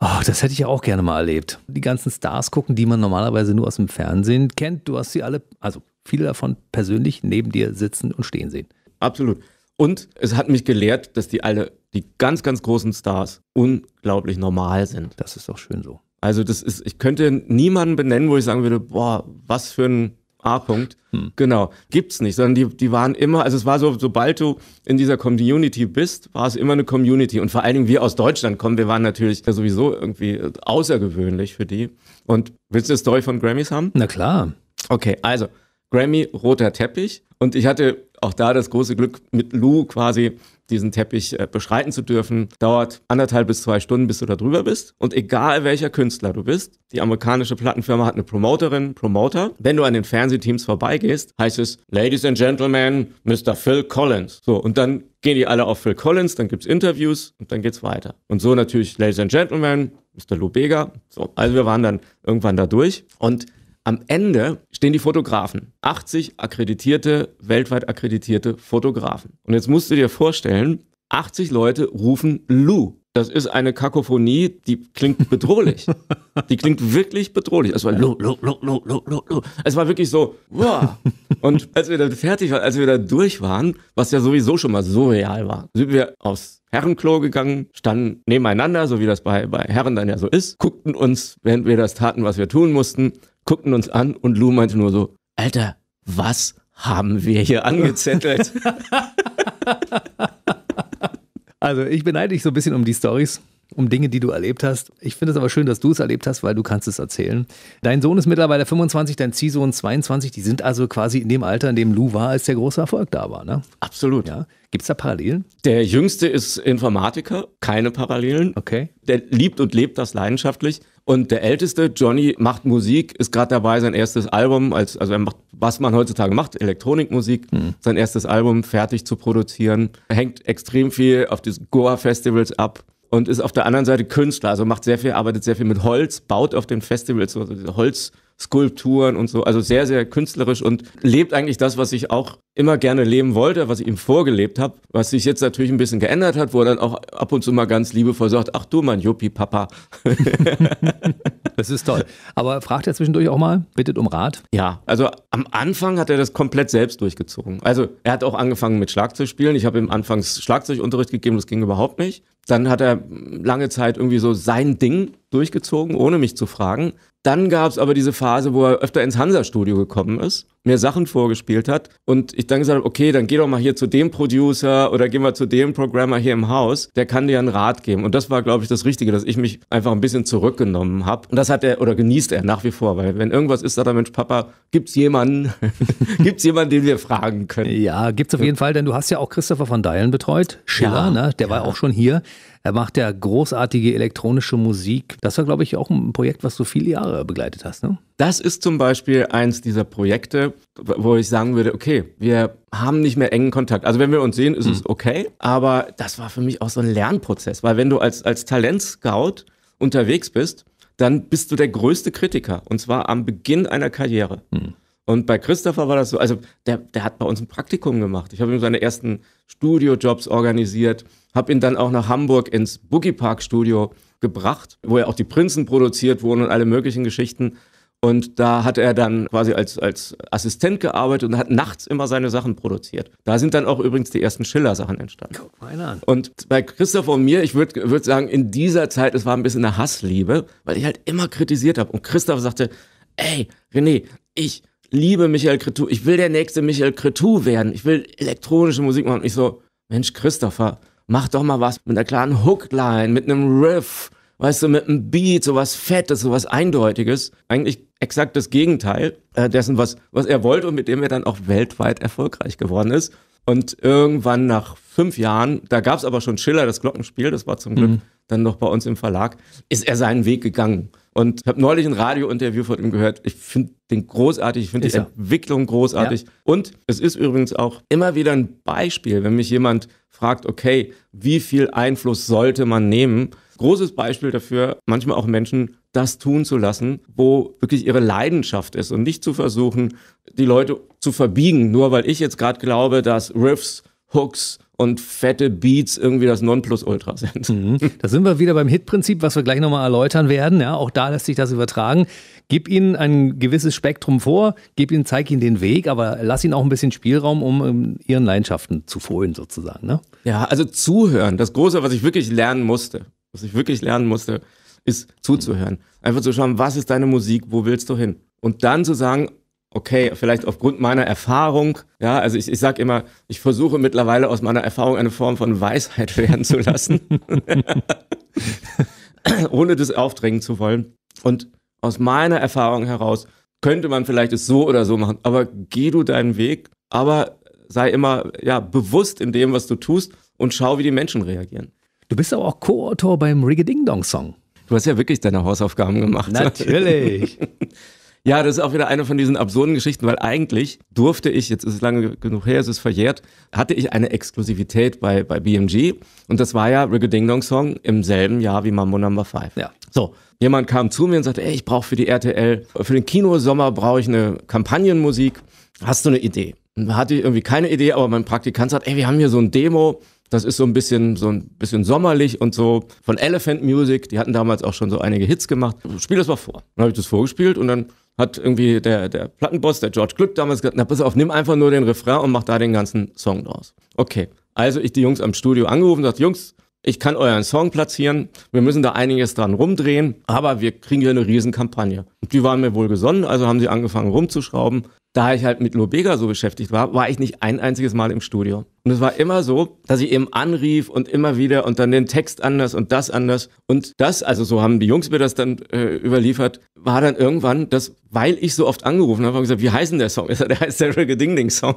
oh, das hätte ich auch gerne mal erlebt. Die ganzen Stars gucken, die man normalerweise nur aus dem Fernsehen kennt. Du hast sie alle, also viele davon persönlich neben dir sitzen und stehen sehen. Absolut. Und es hat mich gelehrt, dass die alle, die ganz, ganz großen Stars unglaublich normal sind. Das ist doch schön so. Also das ist, ich könnte niemanden benennen, wo ich sagen würde, boah, was für ein A-Punkt. Hm. Genau. Gibt's nicht, sondern die, die waren immer, also es war so, sobald du in dieser Community bist, war es immer eine Community. Und vor allen Dingen wir aus Deutschland kommen, wir waren natürlich sowieso irgendwie außergewöhnlich für die. Und willst du eine Story von Grammys haben? Na klar. Okay, also Grammy, roter Teppich. Und ich hatte auch da das große Glück, mit Lou quasi diesen Teppich äh, beschreiten zu dürfen, dauert anderthalb bis zwei Stunden, bis du da drüber bist. Und egal welcher Künstler du bist, die amerikanische Plattenfirma hat eine Promoterin, Promoter. Wenn du an den Fernsehteams vorbeigehst, heißt es Ladies and Gentlemen, Mr. Phil Collins. So, und dann gehen die alle auf Phil Collins, dann gibt's Interviews und dann geht's weiter. Und so natürlich Ladies and Gentlemen, Mr. Lubega. So, also wir waren dann irgendwann da durch und am Ende stehen die Fotografen. 80 akkreditierte, weltweit akkreditierte Fotografen. Und jetzt musst du dir vorstellen, 80 Leute rufen Lou das ist eine Kakophonie, die klingt bedrohlich. die klingt wirklich bedrohlich. Es war lo, lo, lo, lo, lo, lo, lo. Es war wirklich so, wow. Und als wir da fertig waren, als wir da durch waren, was ja sowieso schon mal surreal war, sind wir aufs Herrenklo gegangen, standen nebeneinander, so wie das bei, bei Herren dann ja so ist, guckten uns, während wir das taten, was wir tun mussten, guckten uns an und Lou meinte nur so, Alter, was haben wir hier angezettelt? Also ich beneide dich so ein bisschen um die Stories um Dinge, die du erlebt hast. Ich finde es aber schön, dass du es erlebt hast, weil du kannst es erzählen. Dein Sohn ist mittlerweile 25, dein Ziehsohn 22. Die sind also quasi in dem Alter, in dem Lou war, als der große Erfolg da war. Ne? Absolut. Ja. Gibt es da Parallelen? Der Jüngste ist Informatiker, keine Parallelen. Okay. Der liebt und lebt das leidenschaftlich. Und der Älteste, Johnny, macht Musik, ist gerade dabei, sein erstes Album, als, also er macht, was man heutzutage macht, Elektronikmusik, mhm. sein erstes Album fertig zu produzieren. Er hängt extrem viel auf diesen Goa-Festivals ab und ist auf der anderen Seite Künstler, also macht sehr viel, arbeitet sehr viel mit Holz, baut auf den Festivals also Holz Skulpturen und so. Also sehr, sehr künstlerisch und lebt eigentlich das, was ich auch immer gerne leben wollte, was ich ihm vorgelebt habe, was sich jetzt natürlich ein bisschen geändert hat, wo er dann auch ab und zu mal ganz liebevoll sagt, ach du mein Juppie Papa. das ist toll. Aber fragt er zwischendurch auch mal, bittet um Rat? Ja, also am Anfang hat er das komplett selbst durchgezogen. Also er hat auch angefangen mit Schlagzeug spielen. Ich habe ihm anfangs Schlagzeugunterricht gegeben, das ging überhaupt nicht. Dann hat er lange Zeit irgendwie so sein Ding durchgezogen, ohne mich zu fragen. Dann gab es aber diese Phase, wo er öfter ins Hansa-Studio gekommen ist, mir Sachen vorgespielt hat und ich dann gesagt habe, okay, dann geh doch mal hier zu dem Producer oder geh mal zu dem Programmer hier im Haus, der kann dir einen Rat geben. Und das war, glaube ich, das Richtige, dass ich mich einfach ein bisschen zurückgenommen habe. Und das hat er oder genießt er nach wie vor, weil wenn irgendwas ist, sagt er, Mensch, Papa, gibt's jemanden, gibt's jemanden, den wir fragen können? Ja, gibt's auf jeden Fall, denn du hast ja auch Christopher von Deilen betreut, Schiller, ja, ne? der ja. war auch schon hier. Er macht ja großartige elektronische Musik. Das war, glaube ich, auch ein Projekt, was du viele Jahre begleitet hast, ne? Das ist zum Beispiel eins dieser Projekte, wo ich sagen würde, okay, wir haben nicht mehr engen Kontakt. Also wenn wir uns sehen, ist mhm. es okay, aber das war für mich auch so ein Lernprozess, weil wenn du als, als Talentscout unterwegs bist, dann bist du der größte Kritiker und zwar am Beginn einer Karriere. Mhm. Und bei Christopher war das so, also der, der hat bei uns ein Praktikum gemacht. Ich habe ihm seine ersten Studiojobs organisiert, habe ihn dann auch nach Hamburg ins Boogie Park Studio gebracht, wo ja auch die Prinzen produziert wurden und alle möglichen Geschichten. Und da hat er dann quasi als, als Assistent gearbeitet und hat nachts immer seine Sachen produziert. Da sind dann auch übrigens die ersten Schiller-Sachen entstanden. Guck mal an. Und bei Christopher und mir, ich würde würd sagen, in dieser Zeit, es war ein bisschen eine Hassliebe, weil ich halt immer kritisiert habe. Und Christopher sagte, ey, René, ich liebe Michael Cretou, ich will der nächste Michael Cretou werden, ich will elektronische Musik machen. Und ich so, Mensch, Christopher, mach doch mal was mit einer klaren Hookline, mit einem Riff, weißt du, mit einem Beat, sowas Fettes, sowas Eindeutiges. Eigentlich exakt das Gegenteil äh, dessen, was, was er wollte und mit dem er dann auch weltweit erfolgreich geworden ist. Und irgendwann nach fünf Jahren, da gab es aber schon Schiller, das Glockenspiel, das war zum Glück mhm. dann noch bei uns im Verlag, ist er seinen Weg gegangen. Und ich habe neulich ein Radiointerview von ihm gehört. Ich finde den großartig, ich finde die er. Entwicklung großartig. Ja. Und es ist übrigens auch immer wieder ein Beispiel, wenn mich jemand fragt, okay, wie viel Einfluss sollte man nehmen? Großes Beispiel dafür, manchmal auch Menschen das tun zu lassen, wo wirklich ihre Leidenschaft ist und nicht zu versuchen, die Leute zu verbiegen, nur weil ich jetzt gerade glaube, dass Riffs, Hooks, und fette Beats irgendwie das Nonplusultra sind. Mhm. Da sind wir wieder beim Hitprinzip, was wir gleich nochmal erläutern werden. Ja, auch da lässt sich das übertragen. Gib ihnen ein gewisses Spektrum vor, gib ihnen, zeig ihnen den Weg, aber lass ihnen auch ein bisschen Spielraum, um ihren Leidenschaften zu frönen sozusagen. Ne? Ja, also zuhören. Das Große, was ich wirklich lernen musste, was ich wirklich lernen musste, ist zuzuhören. Einfach zu schauen, was ist deine Musik, wo willst du hin? Und dann zu sagen, okay, vielleicht aufgrund meiner Erfahrung, ja, also ich, ich sage immer, ich versuche mittlerweile aus meiner Erfahrung eine Form von Weisheit werden zu lassen, ohne das aufdrängen zu wollen. Und aus meiner Erfahrung heraus könnte man vielleicht es so oder so machen, aber geh du deinen Weg, aber sei immer ja, bewusst in dem, was du tust und schau, wie die Menschen reagieren. Du bist aber auch Co-Autor beim Rigga Dong Song. Du hast ja wirklich deine Hausaufgaben gemacht. Natürlich. Ja, das ist auch wieder eine von diesen absurden Geschichten, weil eigentlich durfte ich, jetzt ist es lange genug her, es ist verjährt, hatte ich eine Exklusivität bei, bei BMG und das war ja Rigga Ding Dong Song im selben Jahr wie Mambo Number 5. Ja. So, jemand kam zu mir und sagte, ey, ich brauche für die RTL, für den Kinosommer brauche ich eine Kampagnenmusik, hast du eine Idee? Und Hatte ich irgendwie keine Idee, aber mein Praktikant sagt, ey, wir haben hier so ein Demo, das ist so ein bisschen so ein bisschen sommerlich und so von Elephant Music. Die hatten damals auch schon so einige Hits gemacht. Spiel das mal vor. Dann habe ich das vorgespielt und dann hat irgendwie der, der Plattenboss, der George Glück damals gesagt, na pass auf, nimm einfach nur den Refrain und mach da den ganzen Song draus. Okay, also ich die Jungs am Studio angerufen und gesagt, Jungs, ich kann euren Song platzieren, wir müssen da einiges dran rumdrehen, aber wir kriegen hier eine Riesenkampagne. Und die waren mir wohl gesonnen, also haben sie angefangen rumzuschrauben da ich halt mit Lobega so beschäftigt war, war ich nicht ein einziges Mal im Studio. Und es war immer so, dass ich eben anrief und immer wieder und dann den Text anders und das anders. Und das, also so haben die Jungs mir das dann äh, überliefert, war dann irgendwann, dass, weil ich so oft angerufen habe, habe gesagt, wie heißt denn der Song? Ich sag, der heißt der Reggae Ding Ding Song.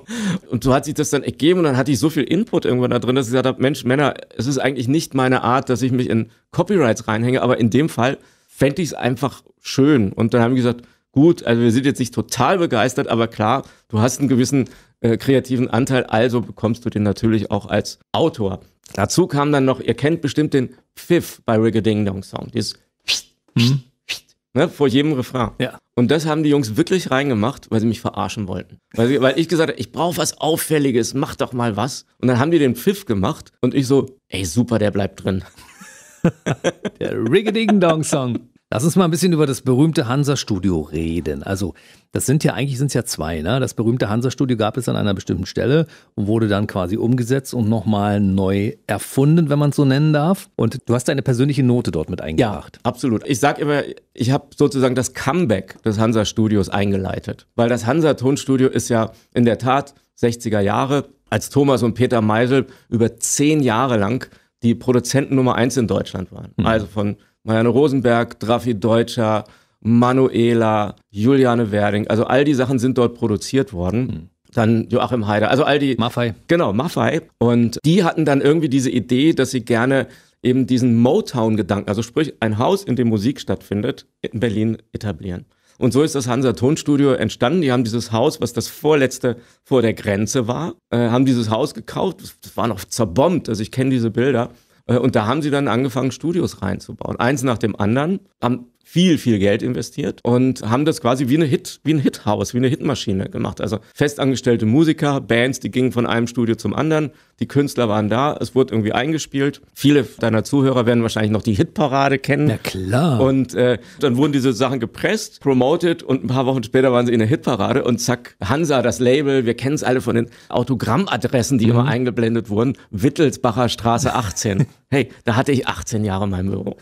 Und so hat sich das dann ergeben und dann hatte ich so viel Input irgendwann da drin, dass ich gesagt habe, Mensch, Männer, es ist eigentlich nicht meine Art, dass ich mich in Copyrights reinhänge, aber in dem Fall fände ich es einfach schön. Und dann haben wir gesagt, gut, also wir sind jetzt nicht total begeistert, aber klar, du hast einen gewissen äh, kreativen Anteil, also bekommst du den natürlich auch als Autor. Dazu kam dann noch, ihr kennt bestimmt den Pfiff bei Rigga Ding Dong Song, dieses mhm. ne, vor jedem Refrain. Ja. Und das haben die Jungs wirklich reingemacht, weil sie mich verarschen wollten. Weil, sie, weil ich gesagt habe, ich brauche was Auffälliges, mach doch mal was. Und dann haben die den Pfiff gemacht und ich so, ey super, der bleibt drin. der Rigga Ding Dong Song. Lass uns mal ein bisschen über das berühmte Hansa-Studio reden. Also, das sind ja eigentlich sind's ja zwei. Ne? Das berühmte Hansa-Studio gab es an einer bestimmten Stelle und wurde dann quasi umgesetzt und nochmal neu erfunden, wenn man es so nennen darf. Und du hast deine persönliche Note dort mit eingebracht. Ja, absolut. Ich sage immer, ich habe sozusagen das Comeback des Hansa-Studios eingeleitet, weil das Hansa-Tonstudio ist ja in der Tat 60er Jahre, als Thomas und Peter Meisel über zehn Jahre lang die Produzenten Nummer eins in Deutschland waren. Mhm. Also von Marianne Rosenberg, Drafi Deutscher, Manuela, Juliane Werding. Also all die Sachen sind dort produziert worden. Mhm. Dann Joachim Heider, also all die. Maffei. Genau, Maffei. Und die hatten dann irgendwie diese Idee, dass sie gerne eben diesen Motown-Gedanken, also sprich ein Haus, in dem Musik stattfindet, in Berlin etablieren. Und so ist das Hansa Tonstudio entstanden. Die haben dieses Haus, was das vorletzte vor der Grenze war, äh, haben dieses Haus gekauft. Das war noch zerbombt, also ich kenne diese Bilder. Äh, und da haben sie dann angefangen, Studios reinzubauen. Eins nach dem anderen, haben viel, viel Geld investiert und haben das quasi wie, eine Hit, wie ein Hit-House, wie eine Hitmaschine gemacht. Also festangestellte Musiker, Bands, die gingen von einem Studio zum anderen, die Künstler waren da, es wurde irgendwie eingespielt. Viele deiner Zuhörer werden wahrscheinlich noch die Hitparade kennen. Na klar. Und äh, dann wurden diese Sachen gepresst, promoted und ein paar Wochen später waren sie in der Hitparade und zack, Hansa, das Label, wir kennen es alle von den Autogrammadressen, die mhm. immer eingeblendet wurden, Wittelsbacher Straße 18. hey, da hatte ich 18 Jahre in meinem Büro.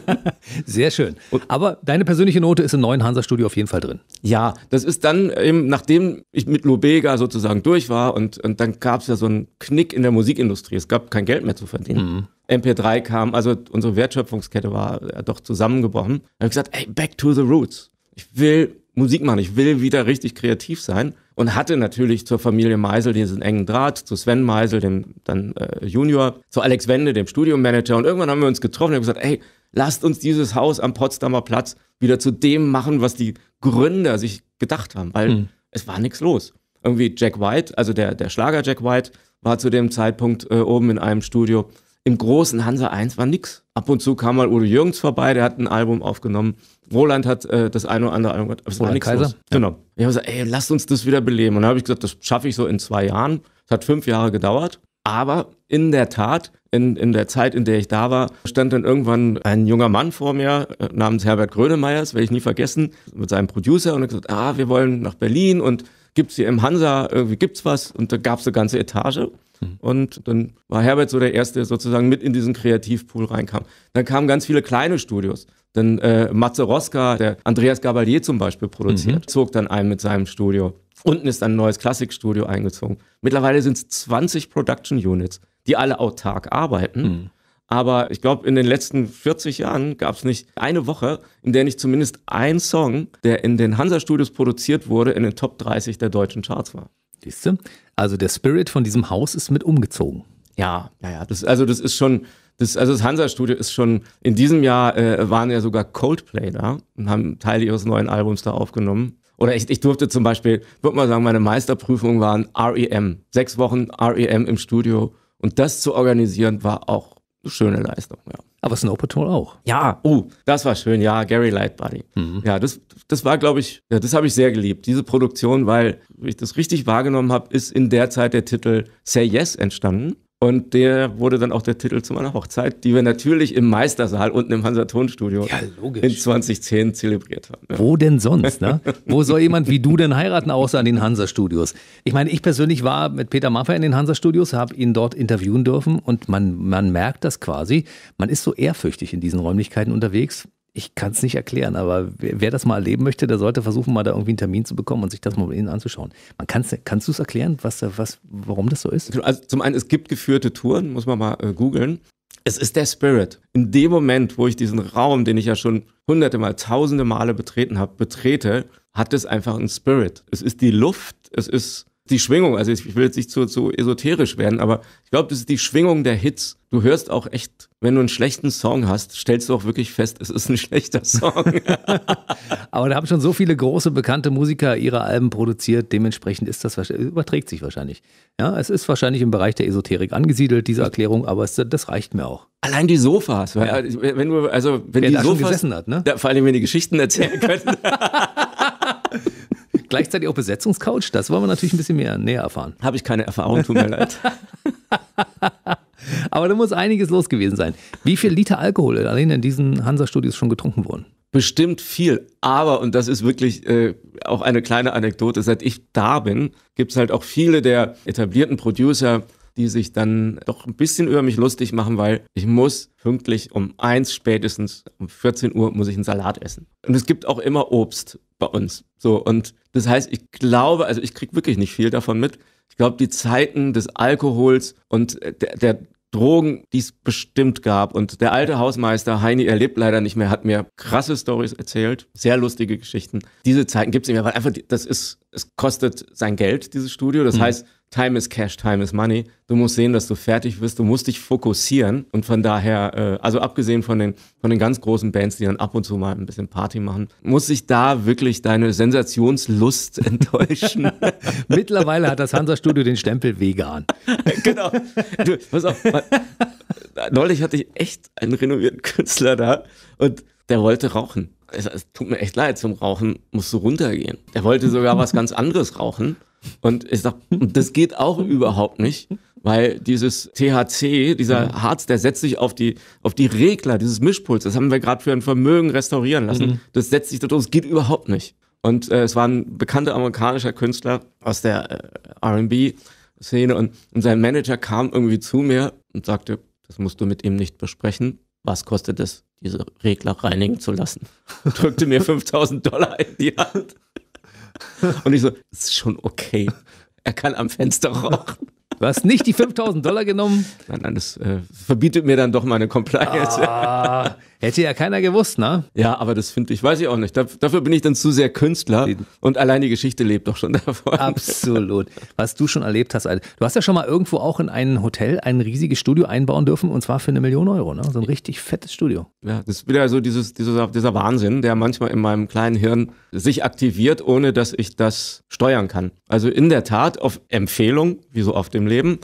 Sehr schön. Aber deine persönliche Note ist im neuen Hansa-Studio auf jeden Fall drin. Ja, das ist dann eben, nachdem ich mit Lubega sozusagen durch war und, und dann gab es ja so einen Knick Krieg in der Musikindustrie. Es gab kein Geld mehr zu verdienen. Mhm. MP3 kam, also unsere Wertschöpfungskette war äh, doch zusammengebrochen. Da habe ich gesagt, ey, back to the roots. Ich will Musik machen, ich will wieder richtig kreativ sein. Und hatte natürlich zur Familie Meisel diesen engen Draht, zu Sven Meisel, dem dann äh, Junior, zu Alex Wende, dem Studiomanager. Und irgendwann haben wir uns getroffen und haben gesagt, ey, lasst uns dieses Haus am Potsdamer Platz wieder zu dem machen, was die Gründer sich gedacht haben, weil mhm. es war nichts los. Irgendwie Jack White, also der, der Schlager Jack White, war zu dem Zeitpunkt äh, oben in einem Studio. Im großen Hansa 1 war nix. Ab und zu kam mal Udo Jürgens vorbei, der hat ein Album aufgenommen. Roland hat äh, das eine oder andere Album gemacht. Roland war nichts los. Genau. Ich habe gesagt, ey, lass uns das wieder beleben. Und dann habe ich gesagt, das schaffe ich so in zwei Jahren. Es hat fünf Jahre gedauert. Aber in der Tat, in, in der Zeit, in der ich da war, stand dann irgendwann ein junger Mann vor mir äh, namens Herbert Grönemeyers, werde ich nie vergessen, mit seinem Producer und hat gesagt, ah, wir wollen nach Berlin und gibt's hier im Hansa, irgendwie gibt's was und da gab's eine ganze Etage. Mhm. Und dann war Herbert so der Erste, der sozusagen mit in diesen Kreativpool reinkam. Dann kamen ganz viele kleine Studios. Dann äh, Matze Roska, der Andreas Gabalier zum Beispiel produziert, mhm. zog dann ein mit seinem Studio. Unten ist ein neues Klassikstudio eingezogen. Mittlerweile sind es 20 Production Units, die alle autark arbeiten. Mhm. Aber ich glaube, in den letzten 40 Jahren gab es nicht eine Woche, in der nicht zumindest ein Song, der in den Hansa-Studios produziert wurde, in den Top 30 der deutschen Charts war. Siehst du? Also der Spirit von diesem Haus ist mit umgezogen. Ja, naja, das, also das ist schon, das, also das Hansa-Studio ist schon, in diesem Jahr äh, waren ja sogar Coldplay da und haben Teile ihres neuen Albums da aufgenommen. Oder ich, ich durfte zum Beispiel, würde mal sagen, meine Meisterprüfungen waren REM. Sechs Wochen REM im Studio. Und das zu organisieren war auch schöne Leistung, ja. Aber Snow Patrol auch. Ja, oh, das war schön, ja, Gary Lightbody. Mhm. Ja, das, das war, glaube ich, ja, das habe ich sehr geliebt, diese Produktion, weil, wie ich das richtig wahrgenommen habe, ist in der Zeit der Titel Say Yes entstanden. Und der wurde dann auch der Titel zu meiner Hochzeit, die wir natürlich im Meistersaal unten im Hansa-Tonstudio ja, in 2010 zelebriert haben. Ja. Wo denn sonst? Ne? Wo soll jemand wie du denn heiraten, außer an den Hansa-Studios? Ich meine, ich persönlich war mit Peter Maffay in den Hansa-Studios, habe ihn dort interviewen dürfen und man, man merkt das quasi. Man ist so ehrfürchtig in diesen Räumlichkeiten unterwegs ich kann es nicht erklären, aber wer, wer, das mal erleben möchte, der sollte versuchen, mal da irgendwie einen Termin zu bekommen und sich das mal mit ihnen anzuschauen. Man kann's, kannst du es erklären, was, was, warum das so ist? Also, also zum einen, es gibt geführte Touren, muss man mal äh, googeln. Es ist der Spirit. In dem Moment, wo ich diesen Raum, den ich ja schon hunderte mal, tausende Male betreten habe, betrete, hat es einfach einen Spirit. Es ist die Luft, es ist die Schwingung, also ich will jetzt nicht zu, zu esoterisch werden, aber ich glaube, das ist die Schwingung der Hits. Du hörst auch echt wenn du einen schlechten Song hast, stellst du auch wirklich fest, es ist ein schlechter Song. Aber da haben schon so viele große, bekannte Musiker ihre Alben produziert. Dementsprechend ist das, überträgt sich wahrscheinlich. Ja, es ist wahrscheinlich im Bereich der Esoterik angesiedelt, diese Erklärung, aber es, das reicht mir auch. Allein die Sofas, weil, also, wenn du, also, wenn Wer die da Sofas. Schon gesessen hat, ne? Da, vor allem, wenn die Geschichten erzählen könnten. Gleichzeitig auch Besetzungscouch, das wollen wir natürlich ein bisschen mehr näher erfahren. Habe ich keine Erfahrung, tut mir leid. Aber da muss einiges los gewesen sein. Wie viel Liter Alkohol ist allein in diesen Hansa-Studios schon getrunken worden? Bestimmt viel, aber, und das ist wirklich äh, auch eine kleine Anekdote, seit ich da bin, gibt es halt auch viele der etablierten Producer, die sich dann doch ein bisschen über mich lustig machen, weil ich muss pünktlich um eins spätestens um 14 Uhr muss ich einen Salat essen. Und es gibt auch immer Obst bei uns. So und das heißt, ich glaube, also ich kriege wirklich nicht viel davon mit. Ich glaube, die Zeiten des Alkohols und äh, der, der Drogen, die es bestimmt gab. Und der alte Hausmeister Heini, er lebt leider nicht mehr, hat mir krasse Stories erzählt, sehr lustige Geschichten. Diese Zeiten gibt es nicht mehr, weil einfach, das ist es kostet sein Geld, dieses Studio. Das mhm. heißt, Time is Cash, Time is Money. Du musst sehen, dass du fertig bist, du musst dich fokussieren. Und von daher, äh, also abgesehen von den, von den ganz großen Bands, die dann ab und zu mal ein bisschen Party machen, muss sich da wirklich deine Sensationslust enttäuschen. Mittlerweile hat das Hansa-Studio den Stempel vegan. genau. Du, pass auf, neulich hatte ich echt einen renovierten Künstler da und der wollte rauchen. Es, es, tut mir echt leid, zum Rauchen musst du runtergehen. Er wollte sogar was ganz anderes rauchen. Und ich sag, das geht auch überhaupt nicht, weil dieses THC, dieser mhm. Harz, der setzt sich auf die, auf die Regler, dieses Mischpuls, das haben wir gerade für ein Vermögen restaurieren lassen. Mhm. Das setzt sich da drauf, das geht überhaupt nicht. Und äh, es war ein bekannter amerikanischer Künstler aus der äh, RB-Szene und, und sein Manager kam irgendwie zu mir und sagte, das musst du mit ihm nicht besprechen was kostet es, diese Regler reinigen zu lassen? drückte mir 5000 Dollar in die Hand. Und ich so, ist schon okay. Er kann am Fenster rauchen. Du hast nicht die 5000 Dollar genommen? Nein, nein, das äh, verbietet mir dann doch meine ah. Compliance. Ah, Hätte ja keiner gewusst, ne? Ja, aber das finde ich, weiß ich auch nicht. Dafür bin ich dann zu sehr Künstler und allein die Geschichte lebt doch schon davon. Absolut. Was du schon erlebt hast, Alter. Du hast ja schon mal irgendwo auch in ein Hotel ein riesiges Studio einbauen dürfen und zwar für eine Million Euro, ne? So ein richtig fettes Studio. Ja, das ist wieder so dieses, dieser, dieser Wahnsinn, der manchmal in meinem kleinen Hirn sich aktiviert, ohne dass ich das steuern kann. Also in der Tat auf Empfehlung, wie so oft im Leben,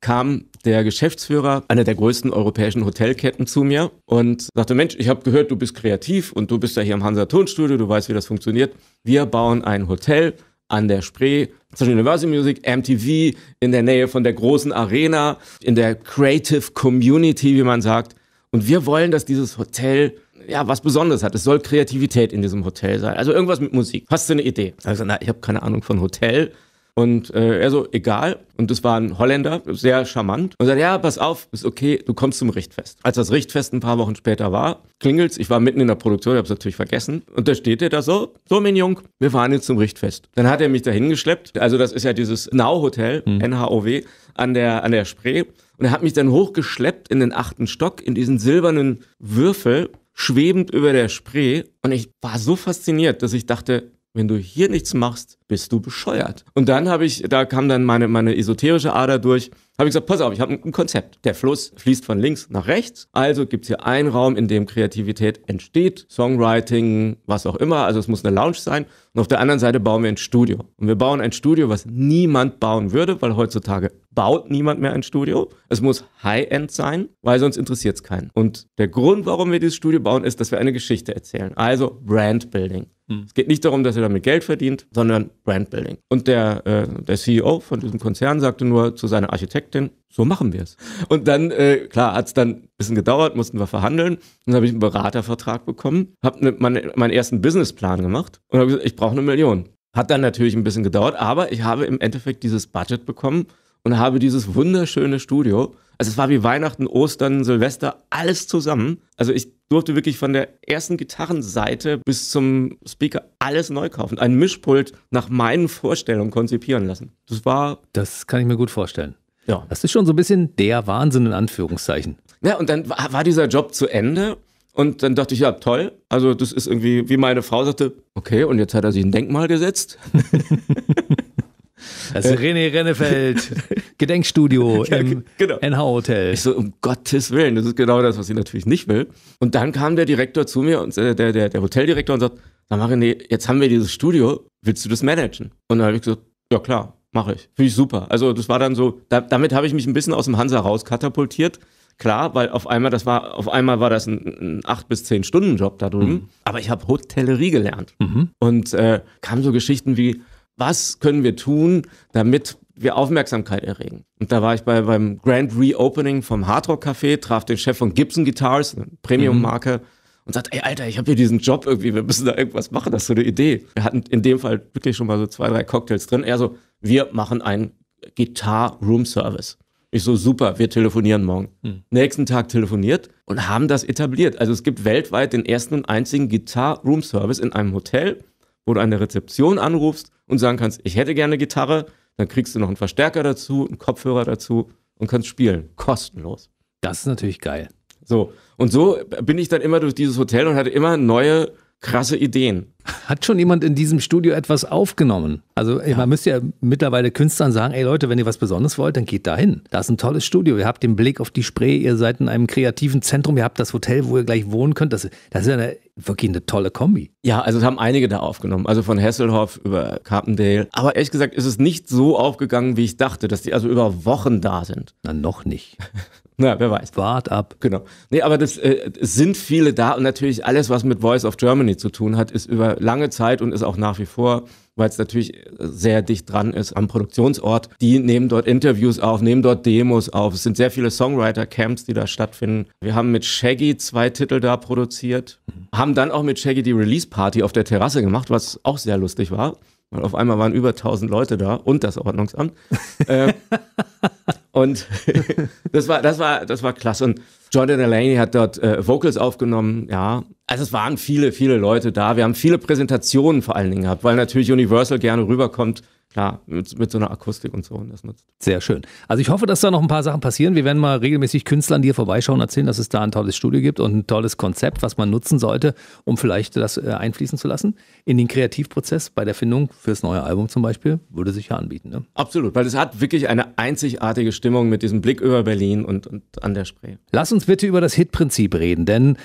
kam der Geschäftsführer einer der größten europäischen Hotelketten zu mir und sagte, Mensch, ich habe gehört, du bist kreativ und du bist ja hier im Hansa Tonstudio, du weißt, wie das funktioniert. Wir bauen ein Hotel an der Spree zwischen Universal Music, MTV, in der Nähe von der großen Arena, in der Creative Community, wie man sagt. Und wir wollen, dass dieses Hotel ja, was Besonderes hat. Es soll Kreativität in diesem Hotel sein. Also irgendwas mit Musik. Hast du eine Idee? Also, na, ich habe keine Ahnung von Hotel. Und äh, er so, egal. Und das war ein Holländer, sehr charmant. Und er sagt, ja, pass auf, ist okay, du kommst zum Richtfest. Als das Richtfest ein paar Wochen später war, klingelt's, ich war mitten in der Produktion, ich habe es natürlich vergessen. Und da steht er da so, so mein Jung, wir fahren jetzt zum Richtfest. Dann hat er mich da hingeschleppt. Also das ist ja dieses Now-Hotel, mhm. NHOW, an der, an der Spree. Und er hat mich dann hochgeschleppt in den achten Stock, in diesen silbernen Würfel, schwebend über der Spree. Und ich war so fasziniert, dass ich dachte, wenn du hier nichts machst, bist du bescheuert. Und dann habe ich, da kam dann meine, meine esoterische Ader durch habe ich gesagt, pass auf, ich habe ein Konzept. Der Fluss fließt von links nach rechts. Also gibt es hier einen Raum, in dem Kreativität entsteht, Songwriting, was auch immer. Also es muss eine Lounge sein. Und auf der anderen Seite bauen wir ein Studio. Und wir bauen ein Studio, was niemand bauen würde, weil heutzutage baut niemand mehr ein Studio. Es muss High-End sein, weil sonst interessiert es keinen. Und der Grund, warum wir dieses Studio bauen, ist, dass wir eine Geschichte erzählen. Also Brand-Building. Hm. Es geht nicht darum, dass er damit Geld verdient, sondern Brandbuilding. Und der, äh, der CEO von diesem Konzern sagte nur zu seiner Architektin, perfekt, denn so machen wir es. Und dann, äh, klar, hat es dann ein bisschen gedauert, mussten wir verhandeln. Dann habe ich einen Beratervertrag bekommen, habe ne, mein, meinen ersten Businessplan gemacht und habe gesagt, ich brauche eine Million. Hat dann natürlich ein bisschen gedauert, aber ich habe im Endeffekt dieses Budget bekommen und habe dieses wunderschöne Studio. Also es war wie Weihnachten, Ostern, Silvester, alles zusammen. Also ich durfte wirklich von der ersten Gitarrenseite bis zum Speaker alles neu kaufen. Ein Mischpult nach meinen Vorstellungen konzipieren lassen. Das war. Das kann ich mir gut vorstellen. Ja, das ist schon so ein bisschen der Wahnsinn in Anführungszeichen. Ja, und dann war dieser Job zu Ende und dann dachte ich, ja, toll. Also, das ist irgendwie, wie meine Frau sagte, okay, und jetzt hat er sich ein Denkmal gesetzt. Das ist René Rennefeld, Gedenkstudio ja, im genau. NH-Hotel. Ich so, um Gottes Willen, das ist genau das, was ich natürlich nicht will. Und dann kam der Direktor zu mir, und äh, der, der, der Hoteldirektor, und sagt, na René, jetzt haben wir dieses Studio, willst du das managen? Und dann habe ich gesagt, ja klar mache ich. Finde ich super. Also das war dann so, da, damit habe ich mich ein bisschen aus dem Hansa rauskatapultiert. Klar, weil auf einmal, das war, auf einmal war das ein, ein 8- bis 10-Stunden-Job da drüben. Mhm. Aber ich habe Hotellerie gelernt. Mhm. Und äh, kamen so Geschichten wie, was können wir tun, damit wir Aufmerksamkeit erregen. Und da war ich bei, beim Grand Reopening vom Hardrock Café, traf den Chef von Gibson Guitars, eine Premium-Marke, mhm. und sagte, ey Alter, ich habe hier diesen Job irgendwie, wir müssen da irgendwas machen, das ist so eine Idee. Wir hatten in dem Fall wirklich schon mal so zwei, drei Cocktails drin. Er so, wir machen einen Guitar room service Ich so, super, wir telefonieren morgen. Hm. Nächsten Tag telefoniert und haben das etabliert. Also es gibt weltweit den ersten und einzigen Guitar room service in einem Hotel, wo du eine Rezeption anrufst und sagen kannst, ich hätte gerne Gitarre, dann kriegst du noch einen Verstärker dazu, einen Kopfhörer dazu und kannst spielen. Kostenlos. Das ist natürlich geil. So, und so bin ich dann immer durch dieses Hotel und hatte immer neue krasse Ideen. Hat schon jemand in diesem Studio etwas aufgenommen? Also ja. man müsste ja mittlerweile Künstlern sagen, ey Leute, wenn ihr was Besonderes wollt, dann geht da hin. Da ist ein tolles Studio. Ihr habt den Blick auf die Spree, ihr seid in einem kreativen Zentrum, ihr habt das Hotel, wo ihr gleich wohnen könnt. Das, das ist ja eine, wirklich eine tolle Kombi. Ja, also es haben einige da aufgenommen. Also von Hasselhoff über Carpendale. Aber ehrlich gesagt ist es nicht so aufgegangen, wie ich dachte, dass die also über Wochen da sind. Na, noch nicht. Na, wer weiß. Wart ab. Genau. Nee, aber das äh, sind viele da und natürlich alles, was mit Voice of Germany zu tun hat, ist über lange Zeit und ist auch nach wie vor, weil es natürlich sehr dicht dran ist am Produktionsort. Die nehmen dort Interviews auf, nehmen dort Demos auf. Es sind sehr viele Songwriter-Camps, die da stattfinden. Wir haben mit Shaggy zwei Titel da produziert, mhm. haben dann auch mit Shaggy die Release-Party auf der Terrasse gemacht, was auch sehr lustig war. Weil auf einmal waren über 1000 Leute da und das Ordnungsamt. äh, und das war, das war, das war klasse. Und Jordan Delaney hat dort äh, Vocals aufgenommen, ja, also es waren viele, viele Leute da. Wir haben viele Präsentationen vor allen Dingen gehabt, weil natürlich Universal gerne rüberkommt. Klar, mit, mit so einer Akustik und so und das nutzt. Sehr schön. Also ich hoffe, dass da noch ein paar Sachen passieren. Wir werden mal regelmäßig Künstlern dir vorbeischauen, und erzählen, dass es da ein tolles Studio gibt und ein tolles Konzept, was man nutzen sollte, um vielleicht das äh, einfließen zu lassen. In den Kreativprozess bei der Findung fürs neue Album zum Beispiel würde sich ja anbieten. Ne? Absolut, weil es hat wirklich eine einzigartige Stimmung mit diesem Blick über Berlin und, und an der Spree. Lass uns bitte über das Hitprinzip reden, denn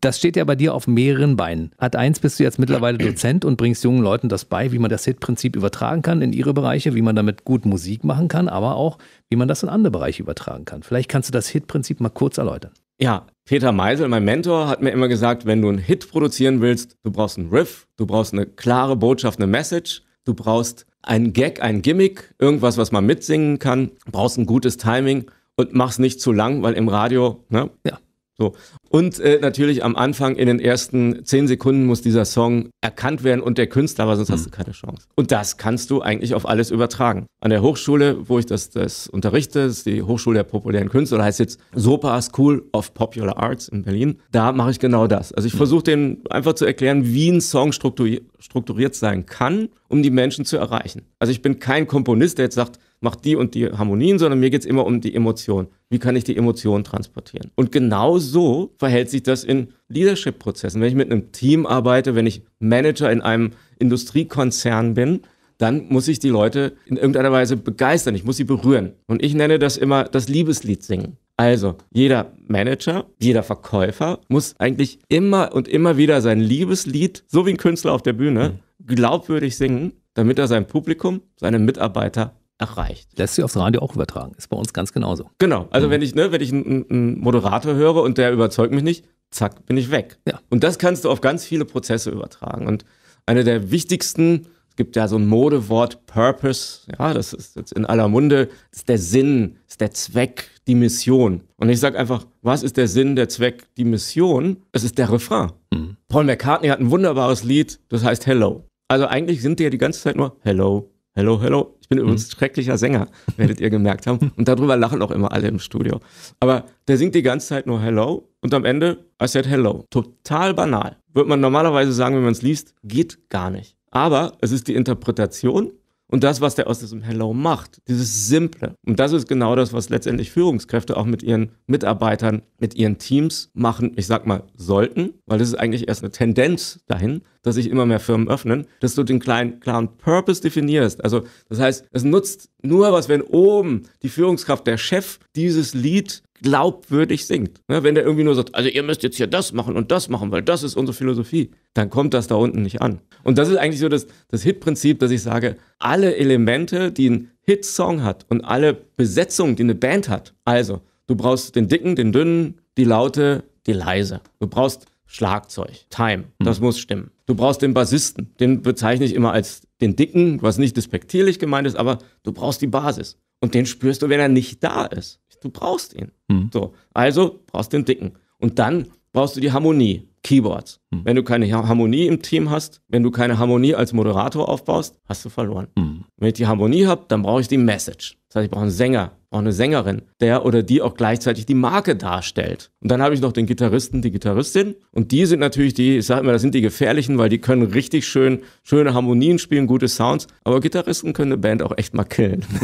das steht ja bei dir auf mehreren Beinen. Hat eins bist du jetzt mittlerweile Dozent und bringst jungen Leuten das bei, wie man das Hit-Prinzip übertragen kann in ihre Bereiche, wie man damit gut Musik machen kann, aber auch, wie man das in andere Bereiche übertragen kann. Vielleicht kannst du das Hit-Prinzip mal kurz erläutern. Ja, Peter Meisel, mein Mentor, hat mir immer gesagt, wenn du einen Hit produzieren willst, du brauchst einen Riff, du brauchst eine klare Botschaft, eine Message, du brauchst einen Gag, einen Gimmick, irgendwas, was man mitsingen kann, brauchst ein gutes Timing und mach's nicht zu lang, weil im Radio, ne? Ja. So. Und äh, natürlich am Anfang in den ersten zehn Sekunden muss dieser Song erkannt werden und der Künstler, weil sonst hm. hast du mhm. keine Chance. Und das kannst du eigentlich auf alles übertragen. An der Hochschule, wo ich das, das unterrichte, ist die Hochschule der populären Künste, oder heißt jetzt SOPA School of Popular Arts in Berlin. Da mache ich genau das. Also ich hm. versuche denen einfach zu erklären, wie ein Song strukturiert sein kann, um die Menschen zu erreichen. Also ich bin kein Komponist, der jetzt sagt, mach die und die Harmonien, sondern mir geht es immer um die Emotion. Wie kann ich die Emotion transportieren? Und genau so verhält sich das in Leadership-Prozessen. Wenn ich mit einem Team arbeite, wenn ich Manager in einem Industriekonzern bin, dann muss ich die Leute in irgendeiner Weise begeistern, ich muss sie berühren. Und ich nenne das immer das Liebeslied singen. Also, jeder Manager, jeder Verkäufer muss eigentlich immer und immer wieder sein Liebeslied, so wie ein Künstler auf der Bühne, glaubwürdig singen, damit er sein Publikum, seine Mitarbeiter erreicht. Lässt sich aufs Radio auch übertragen. Ist bei uns ganz genauso. Genau. Also mhm. wenn ich, ne, wenn ich einen, einen, Moderator höre und der überzeugt mich nicht, zack, bin ich weg. Ja. Und das kannst du auf ganz viele Prozesse übertragen. Und eine der wichtigsten, es gibt ja so ein Modewort Purpose, ja, das ist jetzt in aller Munde, ist der Sinn, ist der Zweck, die Mission. Und ich sage einfach, was ist der Sinn, der Zweck, die Mission? Es ist der Refrain. Mhm. Paul McCartney hat ein wunderbares Lied, das heißt Hello. Also eigentlich sind die ja die ganze Zeit nur Hello, Hello, hello. Ich bin übrigens mhm. schrecklicher Sänger, werdet ihr gemerkt haben. Und darüber lachen auch immer alle im Studio. Aber der singt die ganze Zeit nur Hello und am Ende I said Hello. Total banal. Würde man normalerweise sagen, wenn man es liest, geht gar nicht. Aber es ist die Interpretation und das, was der aus diesem Hello macht, dieses Simple. Und das ist genau das, was letztendlich Führungskräfte auch mit ihren Mitarbeitern, mit ihren Teams machen. Ich sag mal, sollten, weil das ist eigentlich erst eine Tendenz dahin, dass sich immer mehr Firmen öffnen, dass du den kleinen, klaren Purpose definierst. Also, das heißt, es nutzt nur was, wenn oben die Führungskraft, der Chef dieses Lied glaubwürdig singt. Ne, wenn der irgendwie nur sagt, also ihr müsst jetzt hier das machen und das machen, weil das ist unsere Philosophie, dann kommt das da unten nicht an. Und das ist eigentlich so das, das Hit-Prinzip, dass ich sage, alle Elemente, die ein Hit-Song hat und alle Besetzungen, die eine Band hat, also du brauchst den dicken, den dünnen, die laute, die leise. Du brauchst Schlagzeug, Time, hm. das mhm. muss stimmen. Du brauchst den Bassisten, den bezeichne ich immer als den dicken, was nicht despektierlich gemeint ist, aber du brauchst die Basis. Und den spürst du, wenn er nicht da ist. Du brauchst ihn. Mhm. So, also brauchst den Dicken. Und dann brauchst du die Harmonie, Keyboards. Mhm. Wenn du keine Harmonie im Team hast, wenn du keine Harmonie als Moderator aufbaust, hast du verloren. Mhm. Wenn ich die Harmonie habe, dann brauche ich die Message. Das heißt, ich brauche einen Sänger, brauche eine Sängerin, der oder die auch gleichzeitig die Marke darstellt. Und dann habe ich noch den Gitarristen, die Gitarristin. Und die sind natürlich die, ich sage immer, das sind die gefährlichen, weil die können richtig schön, schöne Harmonien spielen, gute Sounds. Aber Gitarristen können eine Band auch echt mal killen.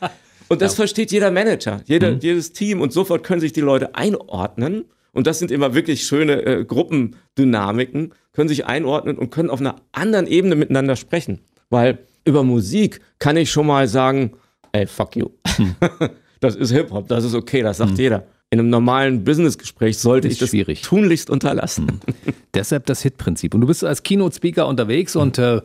Und das ja. versteht jeder Manager, jeder, mhm. jedes Team und sofort können sich die Leute einordnen. Und das sind immer wirklich schöne äh, Gruppendynamiken, können sich einordnen und können auf einer anderen Ebene miteinander sprechen. Weil über Musik kann ich schon mal sagen, ey, fuck you. Hm. Das ist Hip-Hop, das ist okay, das sagt hm. jeder. In einem normalen Business-Gespräch sollte ich das schwierig. tunlichst unterlassen. Hm. Deshalb das Hit-Prinzip. Und du bist als Keynote-Speaker unterwegs hm. und äh,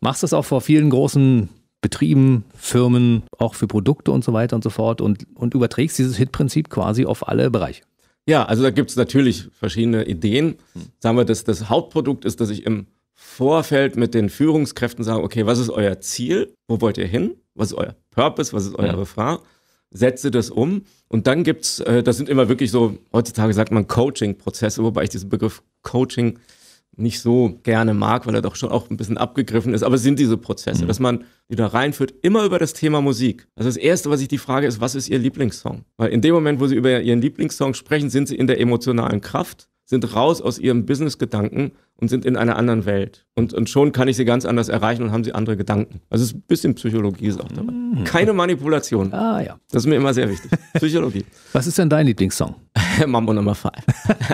machst das auch vor vielen großen Betrieben, Firmen, auch für Produkte und so weiter und so fort und, und überträgst dieses Hit-Prinzip quasi auf alle Bereiche. Ja, also da gibt es natürlich verschiedene Ideen. Hm. Sagen wir, das, das Hauptprodukt ist, dass ich im Vorfeld mit den Führungskräften sage, okay, was ist euer Ziel? Wo wollt ihr hin? Was ist euer Purpose? Was ist euer ja. Refrain? Setze das um. Und dann gibt es, äh, das sind immer wirklich so, heutzutage sagt man Coaching-Prozesse, wobei ich diesen Begriff Coaching nicht so gerne mag, weil er doch schon auch ein bisschen abgegriffen ist. Aber es sind diese Prozesse, mhm. dass man die da reinführt, immer über das Thema Musik. Also das Erste, was ich die frage, ist, was ist Ihr Lieblingssong? Weil in dem Moment, wo Sie über Ihren Lieblingssong sprechen, sind Sie in der emotionalen Kraft, sind raus aus Ihrem Business-Gedanken und sind in einer anderen Welt. Und, und schon kann ich Sie ganz anders erreichen und haben Sie andere Gedanken. Also es ist ein bisschen Psychologie ist auch dabei. Mhm. Keine Manipulation. Ah ja. Das ist mir immer sehr wichtig. Psychologie. was ist denn dein Lieblingssong? Mambo Nummer 5.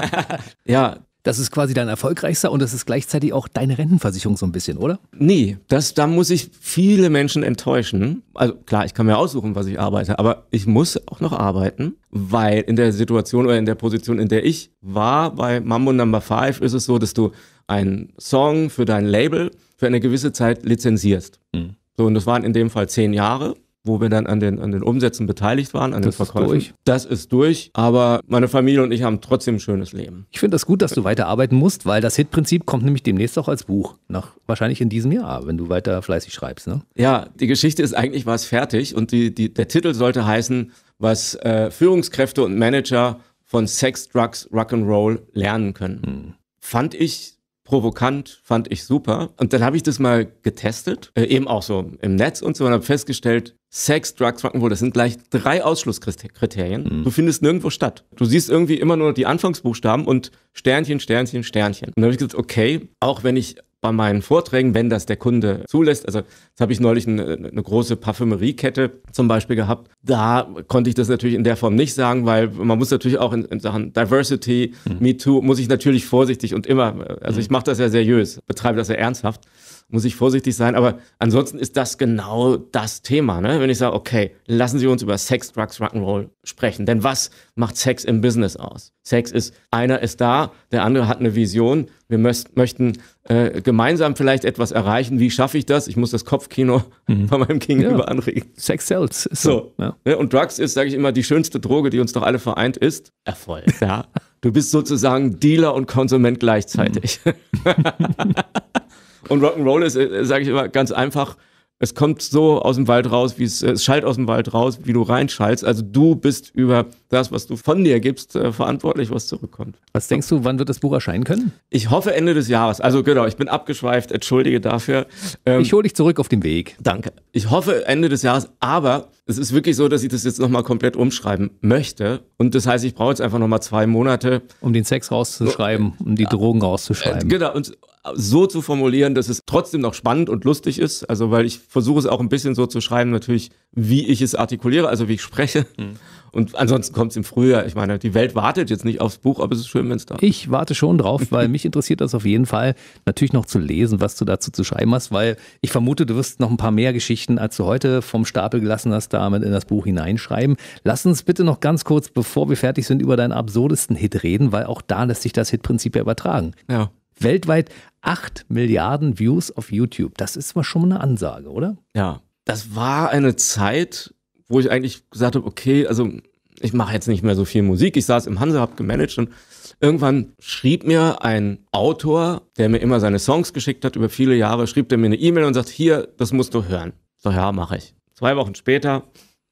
ja, das ist quasi dein erfolgreichster und das ist gleichzeitig auch deine Rentenversicherung so ein bisschen, oder? Nee, das, da muss ich viele Menschen enttäuschen. Also klar, ich kann mir aussuchen, was ich arbeite, aber ich muss auch noch arbeiten, weil in der Situation oder in der Position, in der ich war, bei Mambo Number Five ist es so, dass du einen Song für dein Label für eine gewisse Zeit lizenzierst. Mhm. So, und das waren in dem Fall zehn Jahre wo wir dann an den, an den Umsätzen beteiligt waren, an das den Verkäufen. Ist durch. Das ist durch, aber meine Familie und ich haben trotzdem ein schönes Leben. Ich finde das gut, dass du weiterarbeiten musst, weil das Hit-Prinzip kommt nämlich demnächst auch als Buch, nach, wahrscheinlich in diesem Jahr, wenn du weiter fleißig schreibst. Ne? Ja, die Geschichte ist eigentlich was fertig und die, die, der Titel sollte heißen, was äh, Führungskräfte und Manager von Sex, Drugs, Rock'n'Roll lernen können. Hm. Fand ich provokant, fand ich super. Und dann habe ich das mal getestet, äh, eben auch so im Netz und so, und habe festgestellt, Sex, Drugs, Rock'n'Roll, das sind gleich drei Ausschlusskriterien. Mhm. Du findest nirgendwo statt. Du siehst irgendwie immer nur die Anfangsbuchstaben und Sternchen, Sternchen, Sternchen. Und dann habe ich gesagt, okay, auch wenn ich bei meinen Vorträgen, wenn das der Kunde zulässt. Also jetzt habe ich neulich eine, eine große Parfümeriekette zum Beispiel gehabt. Da konnte ich das natürlich in der Form nicht sagen, weil man muss natürlich auch in, in Sachen Diversity, mhm. Me muss ich natürlich vorsichtig und immer, also mhm. ich mache das ja seriös, betreibe das ja ernsthaft muss ich vorsichtig sein. Aber ansonsten ist das genau das Thema. Ne? Wenn ich sage, okay, lassen Sie uns über Sex, Drugs, Rock'n'Roll sprechen. Denn was macht Sex im Business aus? Sex ist, einer ist da, der andere hat eine Vision. Wir möchten äh, gemeinsam vielleicht etwas erreichen. Wie schaffe ich das? Ich muss das Kopfkino mhm. von meinem Gegenüber ja. anregen. Sex sells. So. so. Ja. Ne? Und Drugs ist, sage ich immer, die schönste Droge, die uns doch alle vereint, ist Erfolg. Ja. Du bist sozusagen Dealer und Konsument gleichzeitig. Mhm. Und Rock'n'Roll ist, äh, sage ich immer, ganz einfach. Es kommt so aus dem Wald raus, wie es, äh, es schallt aus dem Wald raus, wie du reinschallst. Also du bist über das, was du von dir gibst, äh, verantwortlich, was zurückkommt. Was denkst du, wann wird das Buch erscheinen können? Ich hoffe Ende des Jahres. Also genau, ich bin abgeschweift, entschuldige dafür. Ähm, ich hole dich zurück auf den Weg. Danke. Ich hoffe Ende des Jahres, aber es ist wirklich so, dass ich das jetzt nochmal komplett umschreiben möchte. Und das heißt, ich brauche jetzt einfach nochmal zwei Monate. Um den Sex rauszuschreiben, äh, um die Drogen rauszuschreiben. Äh, genau, und so zu formulieren, dass es trotzdem noch spannend und lustig ist. Also, weil ich versuche es auch ein bisschen so zu schreiben, natürlich, wie ich es artikuliere, also wie ich spreche. Hm. Und ansonsten kommt es im Frühjahr. Ich meine, die Welt wartet jetzt nicht aufs Buch, aber es ist schön, wenn es da ist. Ich warte schon drauf, weil mich interessiert das auf jeden Fall natürlich noch zu lesen, was du dazu zu schreiben hast, weil ich vermute, du wirst noch ein paar mehr Geschichten, als du heute vom Stapel gelassen hast, damit in das Buch hineinschreiben. Lass uns bitte noch ganz kurz, bevor wir fertig sind, über deinen absurdesten Hit reden, weil auch da lässt sich das Hit-Prinzip ja übertragen. Ja. Weltweit 8 Milliarden Views auf YouTube. Das ist mal schon eine Ansage, oder? Ja. Das war eine Zeit, wo ich eigentlich gesagt habe, okay, also ich mache jetzt nicht mehr so viel Musik. Ich saß im Hansa, hab gemanagt und irgendwann schrieb mir ein Autor, der mir immer seine Songs geschickt hat über viele Jahre, schrieb der mir eine E-Mail und sagt, hier, das musst du hören. So, ja, mache ich. Zwei Wochen später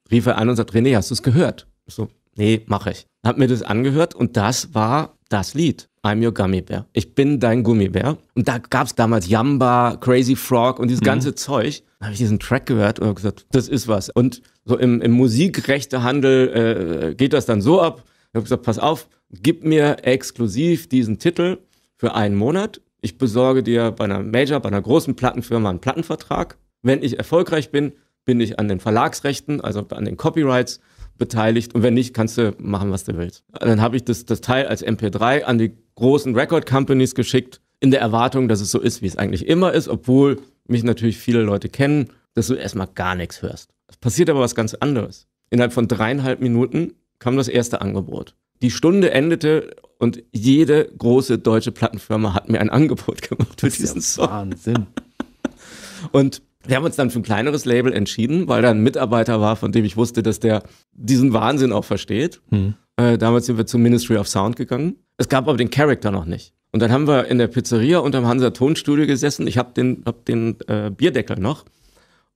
rief er an und sagt, René, hast du es gehört? Ich so, nee, mache ich. Hab mir das angehört und das war das Lied. I'm your Gummy Bear. Ich bin dein Gummibär. Und da gab es damals Yamba, Crazy Frog und dieses mhm. ganze Zeug. Da habe ich diesen Track gehört und gesagt, das ist was. Und so im, im Musikrechtehandel äh, geht das dann so ab. Ich habe gesagt, pass auf, gib mir exklusiv diesen Titel für einen Monat. Ich besorge dir bei einer Major, bei einer großen Plattenfirma einen Plattenvertrag. Wenn ich erfolgreich bin, bin ich an den Verlagsrechten, also an den Copyrights beteiligt. Und wenn nicht, kannst du machen, was du willst. Dann habe ich das, das Teil als MP3 an die großen Record Companies geschickt, in der Erwartung, dass es so ist, wie es eigentlich immer ist, obwohl mich natürlich viele Leute kennen, dass du erstmal gar nichts hörst. Es passiert aber was ganz anderes. Innerhalb von dreieinhalb Minuten kam das erste Angebot. Die Stunde endete und jede große deutsche Plattenfirma hat mir ein Angebot gemacht für diesen Song. Wahnsinn. Und wir haben uns dann für ein kleineres Label entschieden, weil da ein Mitarbeiter war, von dem ich wusste, dass der diesen Wahnsinn auch versteht. Hm. Äh, damals sind wir zum Ministry of Sound gegangen. Es gab aber den Charakter noch nicht. Und dann haben wir in der Pizzeria unterm Hansa Tonstudio gesessen. Ich habe den, hab den äh, Bierdeckel noch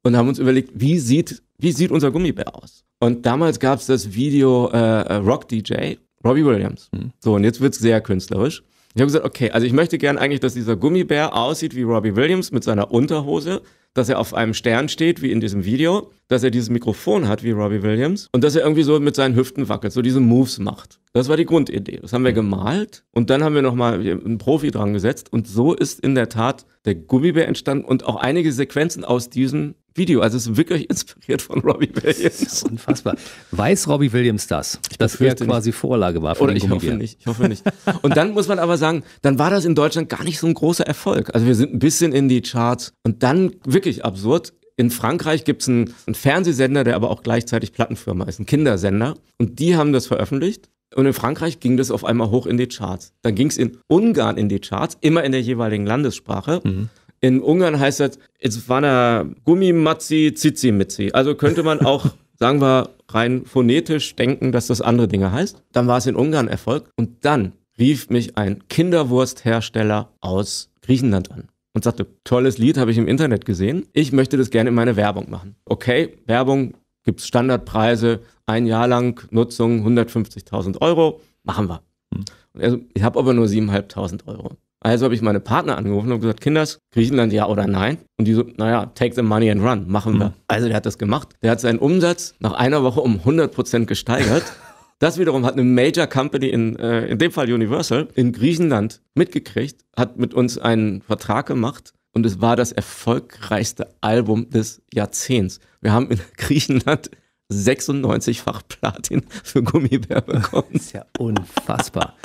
und haben uns überlegt, wie sieht wie sieht unser Gummibär aus? Und damals gab es das Video äh, äh Rock DJ, Robbie Williams. Mhm. So, und jetzt wird es sehr künstlerisch. Ich habe gesagt, okay, also ich möchte gerne eigentlich, dass dieser Gummibär aussieht wie Robbie Williams mit seiner Unterhose, dass er auf einem Stern steht, wie in diesem Video, dass er dieses Mikrofon hat wie Robbie Williams und dass er irgendwie so mit seinen Hüften wackelt, so diese Moves macht. Das war die Grundidee. Das haben wir mhm. gemalt und dann haben wir nochmal einen Profi dran gesetzt und so ist in der Tat der Gummibär entstanden und auch einige Sequenzen aus diesem Video. Also es ist wirklich inspiriert von Robbie Williams. Das ist unfassbar. Weiß Robbie Williams das? Ich dass er quasi nicht. Vorlage war für Oder den ich hoffe nicht. Ich hoffe nicht. Und dann muss man aber sagen, dann war das in Deutschland gar nicht so ein großer Erfolg. Also wir sind ein bisschen in die Charts. Und dann wirklich absurd. In Frankreich gibt es einen, einen Fernsehsender, der aber auch gleichzeitig Plattenfirma ist, ein Kindersender. Und die haben das veröffentlicht. Und in Frankreich ging das auf einmal hoch in die Charts. Dann ging es in Ungarn in die Charts, immer in der jeweiligen Landessprache. Mhm. In Ungarn heißt das Itzvana Gummimatzi Zizimitzi. Also könnte man auch, sagen wir, rein phonetisch denken, dass das andere Dinge heißt. Dann war es in Ungarn Erfolg. Und dann rief mich ein Kinderwursthersteller aus Griechenland an und sagte, tolles Lied habe ich im Internet gesehen. Ich möchte das gerne in meine Werbung machen. Okay, Werbung gibt es Standardpreise, ein Jahr lang Nutzung 150.000 Euro, machen wir. Hm. Also, ich habe aber nur 7.500 Euro. Also habe ich meine Partner angerufen und gesagt, Kinders, Griechenland ja oder nein? Und die so, naja, take the money and run, machen wir. Also der hat das gemacht. Der hat seinen Umsatz nach einer Woche um 100 gesteigert. Das wiederum hat eine Major Company in, äh, in dem Fall Universal, in Griechenland mitgekriegt, hat mit uns einen Vertrag gemacht und es war das erfolgreichste Album des Jahrzehnts. Wir haben in Griechenland 96-fach Platin für Gummibär bekommen. Das ist ja unfassbar.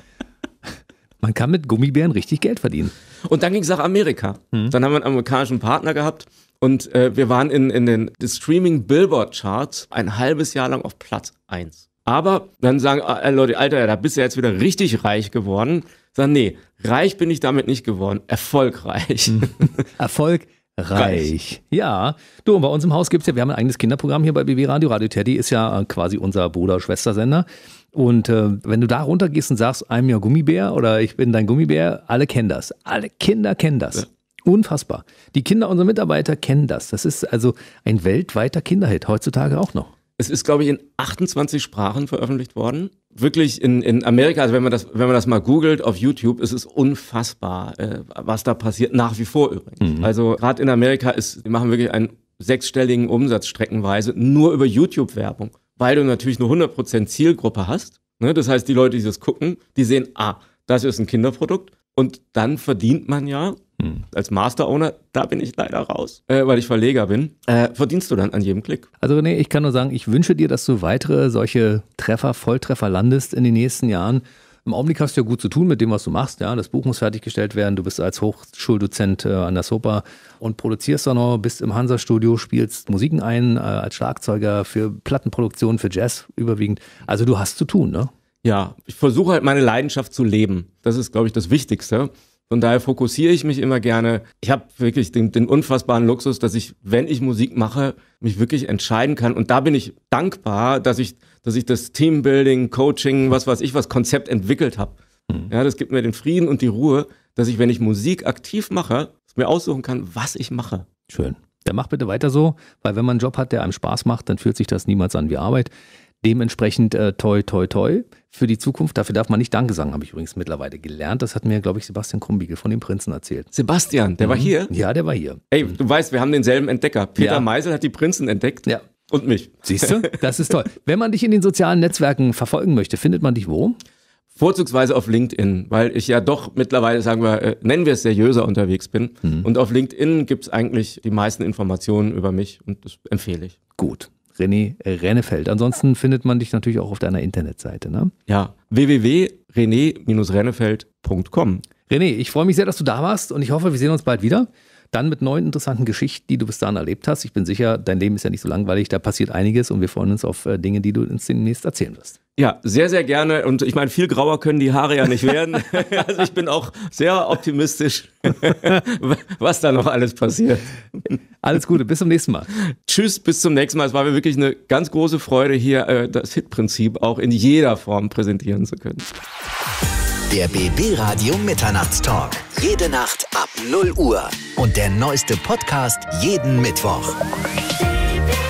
Man kann mit Gummibären richtig Geld verdienen. Und dann ging es nach Amerika. Mhm. Dann haben wir einen amerikanischen Partner gehabt und äh, wir waren in, in den Streaming Billboard Charts ein halbes Jahr lang auf Platz 1. Aber dann sagen äh, äh, Leute, Alter, da bist du jetzt wieder richtig reich geworden. Sagen, nee, reich bin ich damit nicht geworden, erfolgreich. Erfolg Reich. Ja. Du, und bei uns im Haus gibt es ja, wir haben ein eigenes Kinderprogramm hier bei BW Radio. Radio Teddy ist ja äh, quasi unser Bruder-Schwestersender. schwester sender und äh, wenn du da runtergehst und sagst, I'm your Gummibär oder ich bin dein Gummibär, alle kennen das. Alle Kinder kennen das. Ja. Unfassbar. Die Kinder unserer Mitarbeiter kennen das. Das ist also ein weltweiter Kinderhit, heutzutage auch noch. Es ist, glaube ich, in 28 Sprachen veröffentlicht worden. Wirklich in, in Amerika, also wenn man, das, wenn man das mal googelt auf YouTube, ist es unfassbar, äh, was da passiert, nach wie vor übrigens. Mhm. Also gerade in Amerika ist, die machen wirklich einen sechsstelligen Umsatz streckenweise nur über YouTube-Werbung weil du natürlich nur 100% Zielgruppe hast. Ne? Das heißt, die Leute, die das gucken, die sehen, ah, das ist ein Kinderprodukt. Und dann verdient man ja hm. als Master-Owner, da bin ich leider raus, äh, weil ich Verleger bin, äh, verdienst du dann an jedem Klick. Also René, ich kann nur sagen, ich wünsche dir, dass du weitere solche Treffer, Volltreffer landest in den nächsten Jahren im Augenblick hast du ja gut zu tun mit dem, was du machst. Ja, das Buch muss fertiggestellt werden. Du bist als Hochschuldozent äh, an der SOPA und produzierst dann noch, bist im Hansa-Studio, spielst Musiken ein äh, als Schlagzeuger für Plattenproduktion, für Jazz überwiegend. Also du hast zu tun, ne? Ja, ich versuche halt meine Leidenschaft zu leben. Das ist, glaube ich, das Wichtigste. Von daher fokussiere ich mich immer gerne. Ich habe wirklich den, den, unfassbaren Luxus, dass ich, wenn ich Musik mache, mich wirklich entscheiden kann. Und da bin ich dankbar, dass ich dass ich das Teambuilding, Coaching, was weiß ich was, Konzept entwickelt habe. Mhm. Ja, das gibt mir den Frieden und die Ruhe, dass ich, wenn ich Musik aktiv mache, mir aussuchen kann, was ich mache. Schön. Dann mach bitte weiter so, weil wenn man einen Job hat, der einem Spaß macht, dann fühlt sich das niemals an wie Arbeit. Dementsprechend äh, toi, toi, toi für die Zukunft. Dafür darf man nicht Danke sagen, habe ich übrigens mittlerweile gelernt. Das hat mir, glaube ich, Sebastian Krumbiegel von dem Prinzen erzählt. Sebastian, der mhm. war hier? Ja, der war hier. Ey, du weißt, wir haben denselben Entdecker. Peter ja. Meisel hat die Prinzen entdeckt. Ja. Und mich. Siehst du? Das ist toll. Wenn man dich in den sozialen Netzwerken verfolgen möchte, findet man dich wo? Vorzugsweise auf LinkedIn, weil ich ja doch mittlerweile, sagen wir, äh, nennen wir es seriöser unterwegs bin. Mhm. Und auf LinkedIn gibt es eigentlich die meisten Informationen über mich und das empfehle ich. Gut. René Rennefeld. Ansonsten findet man dich natürlich auch auf deiner Internetseite, ne? Ja, www.rené-rennefeld.com. René, ich freue mich sehr, dass du da warst und ich hoffe, wir sehen uns bald wieder. Dann mit neuen interessanten Geschichten, die du bis dahin erlebt hast. Ich bin sicher, dein Leben ist ja nicht so langweilig, da passiert einiges und wir freuen uns auf äh, Dinge, die du uns demnächst erzählen wirst. Ja, sehr, sehr gerne. Und ich meine, viel grauer können die Haare ja nicht werden. also ich bin auch sehr optimistisch, was da noch alles passiert. Alles Gute, bis zum nächsten Mal. Tschüss, bis zum nächsten Mal. Es war mir wirklich eine ganz große Freude, hier äh, das Hit-Prinzip auch in jeder Form präsentieren zu können. Der BB Radio Mitternachtstalk. Jede Nacht ab 0 Uhr. Und der neueste Podcast jeden Mittwoch. BB.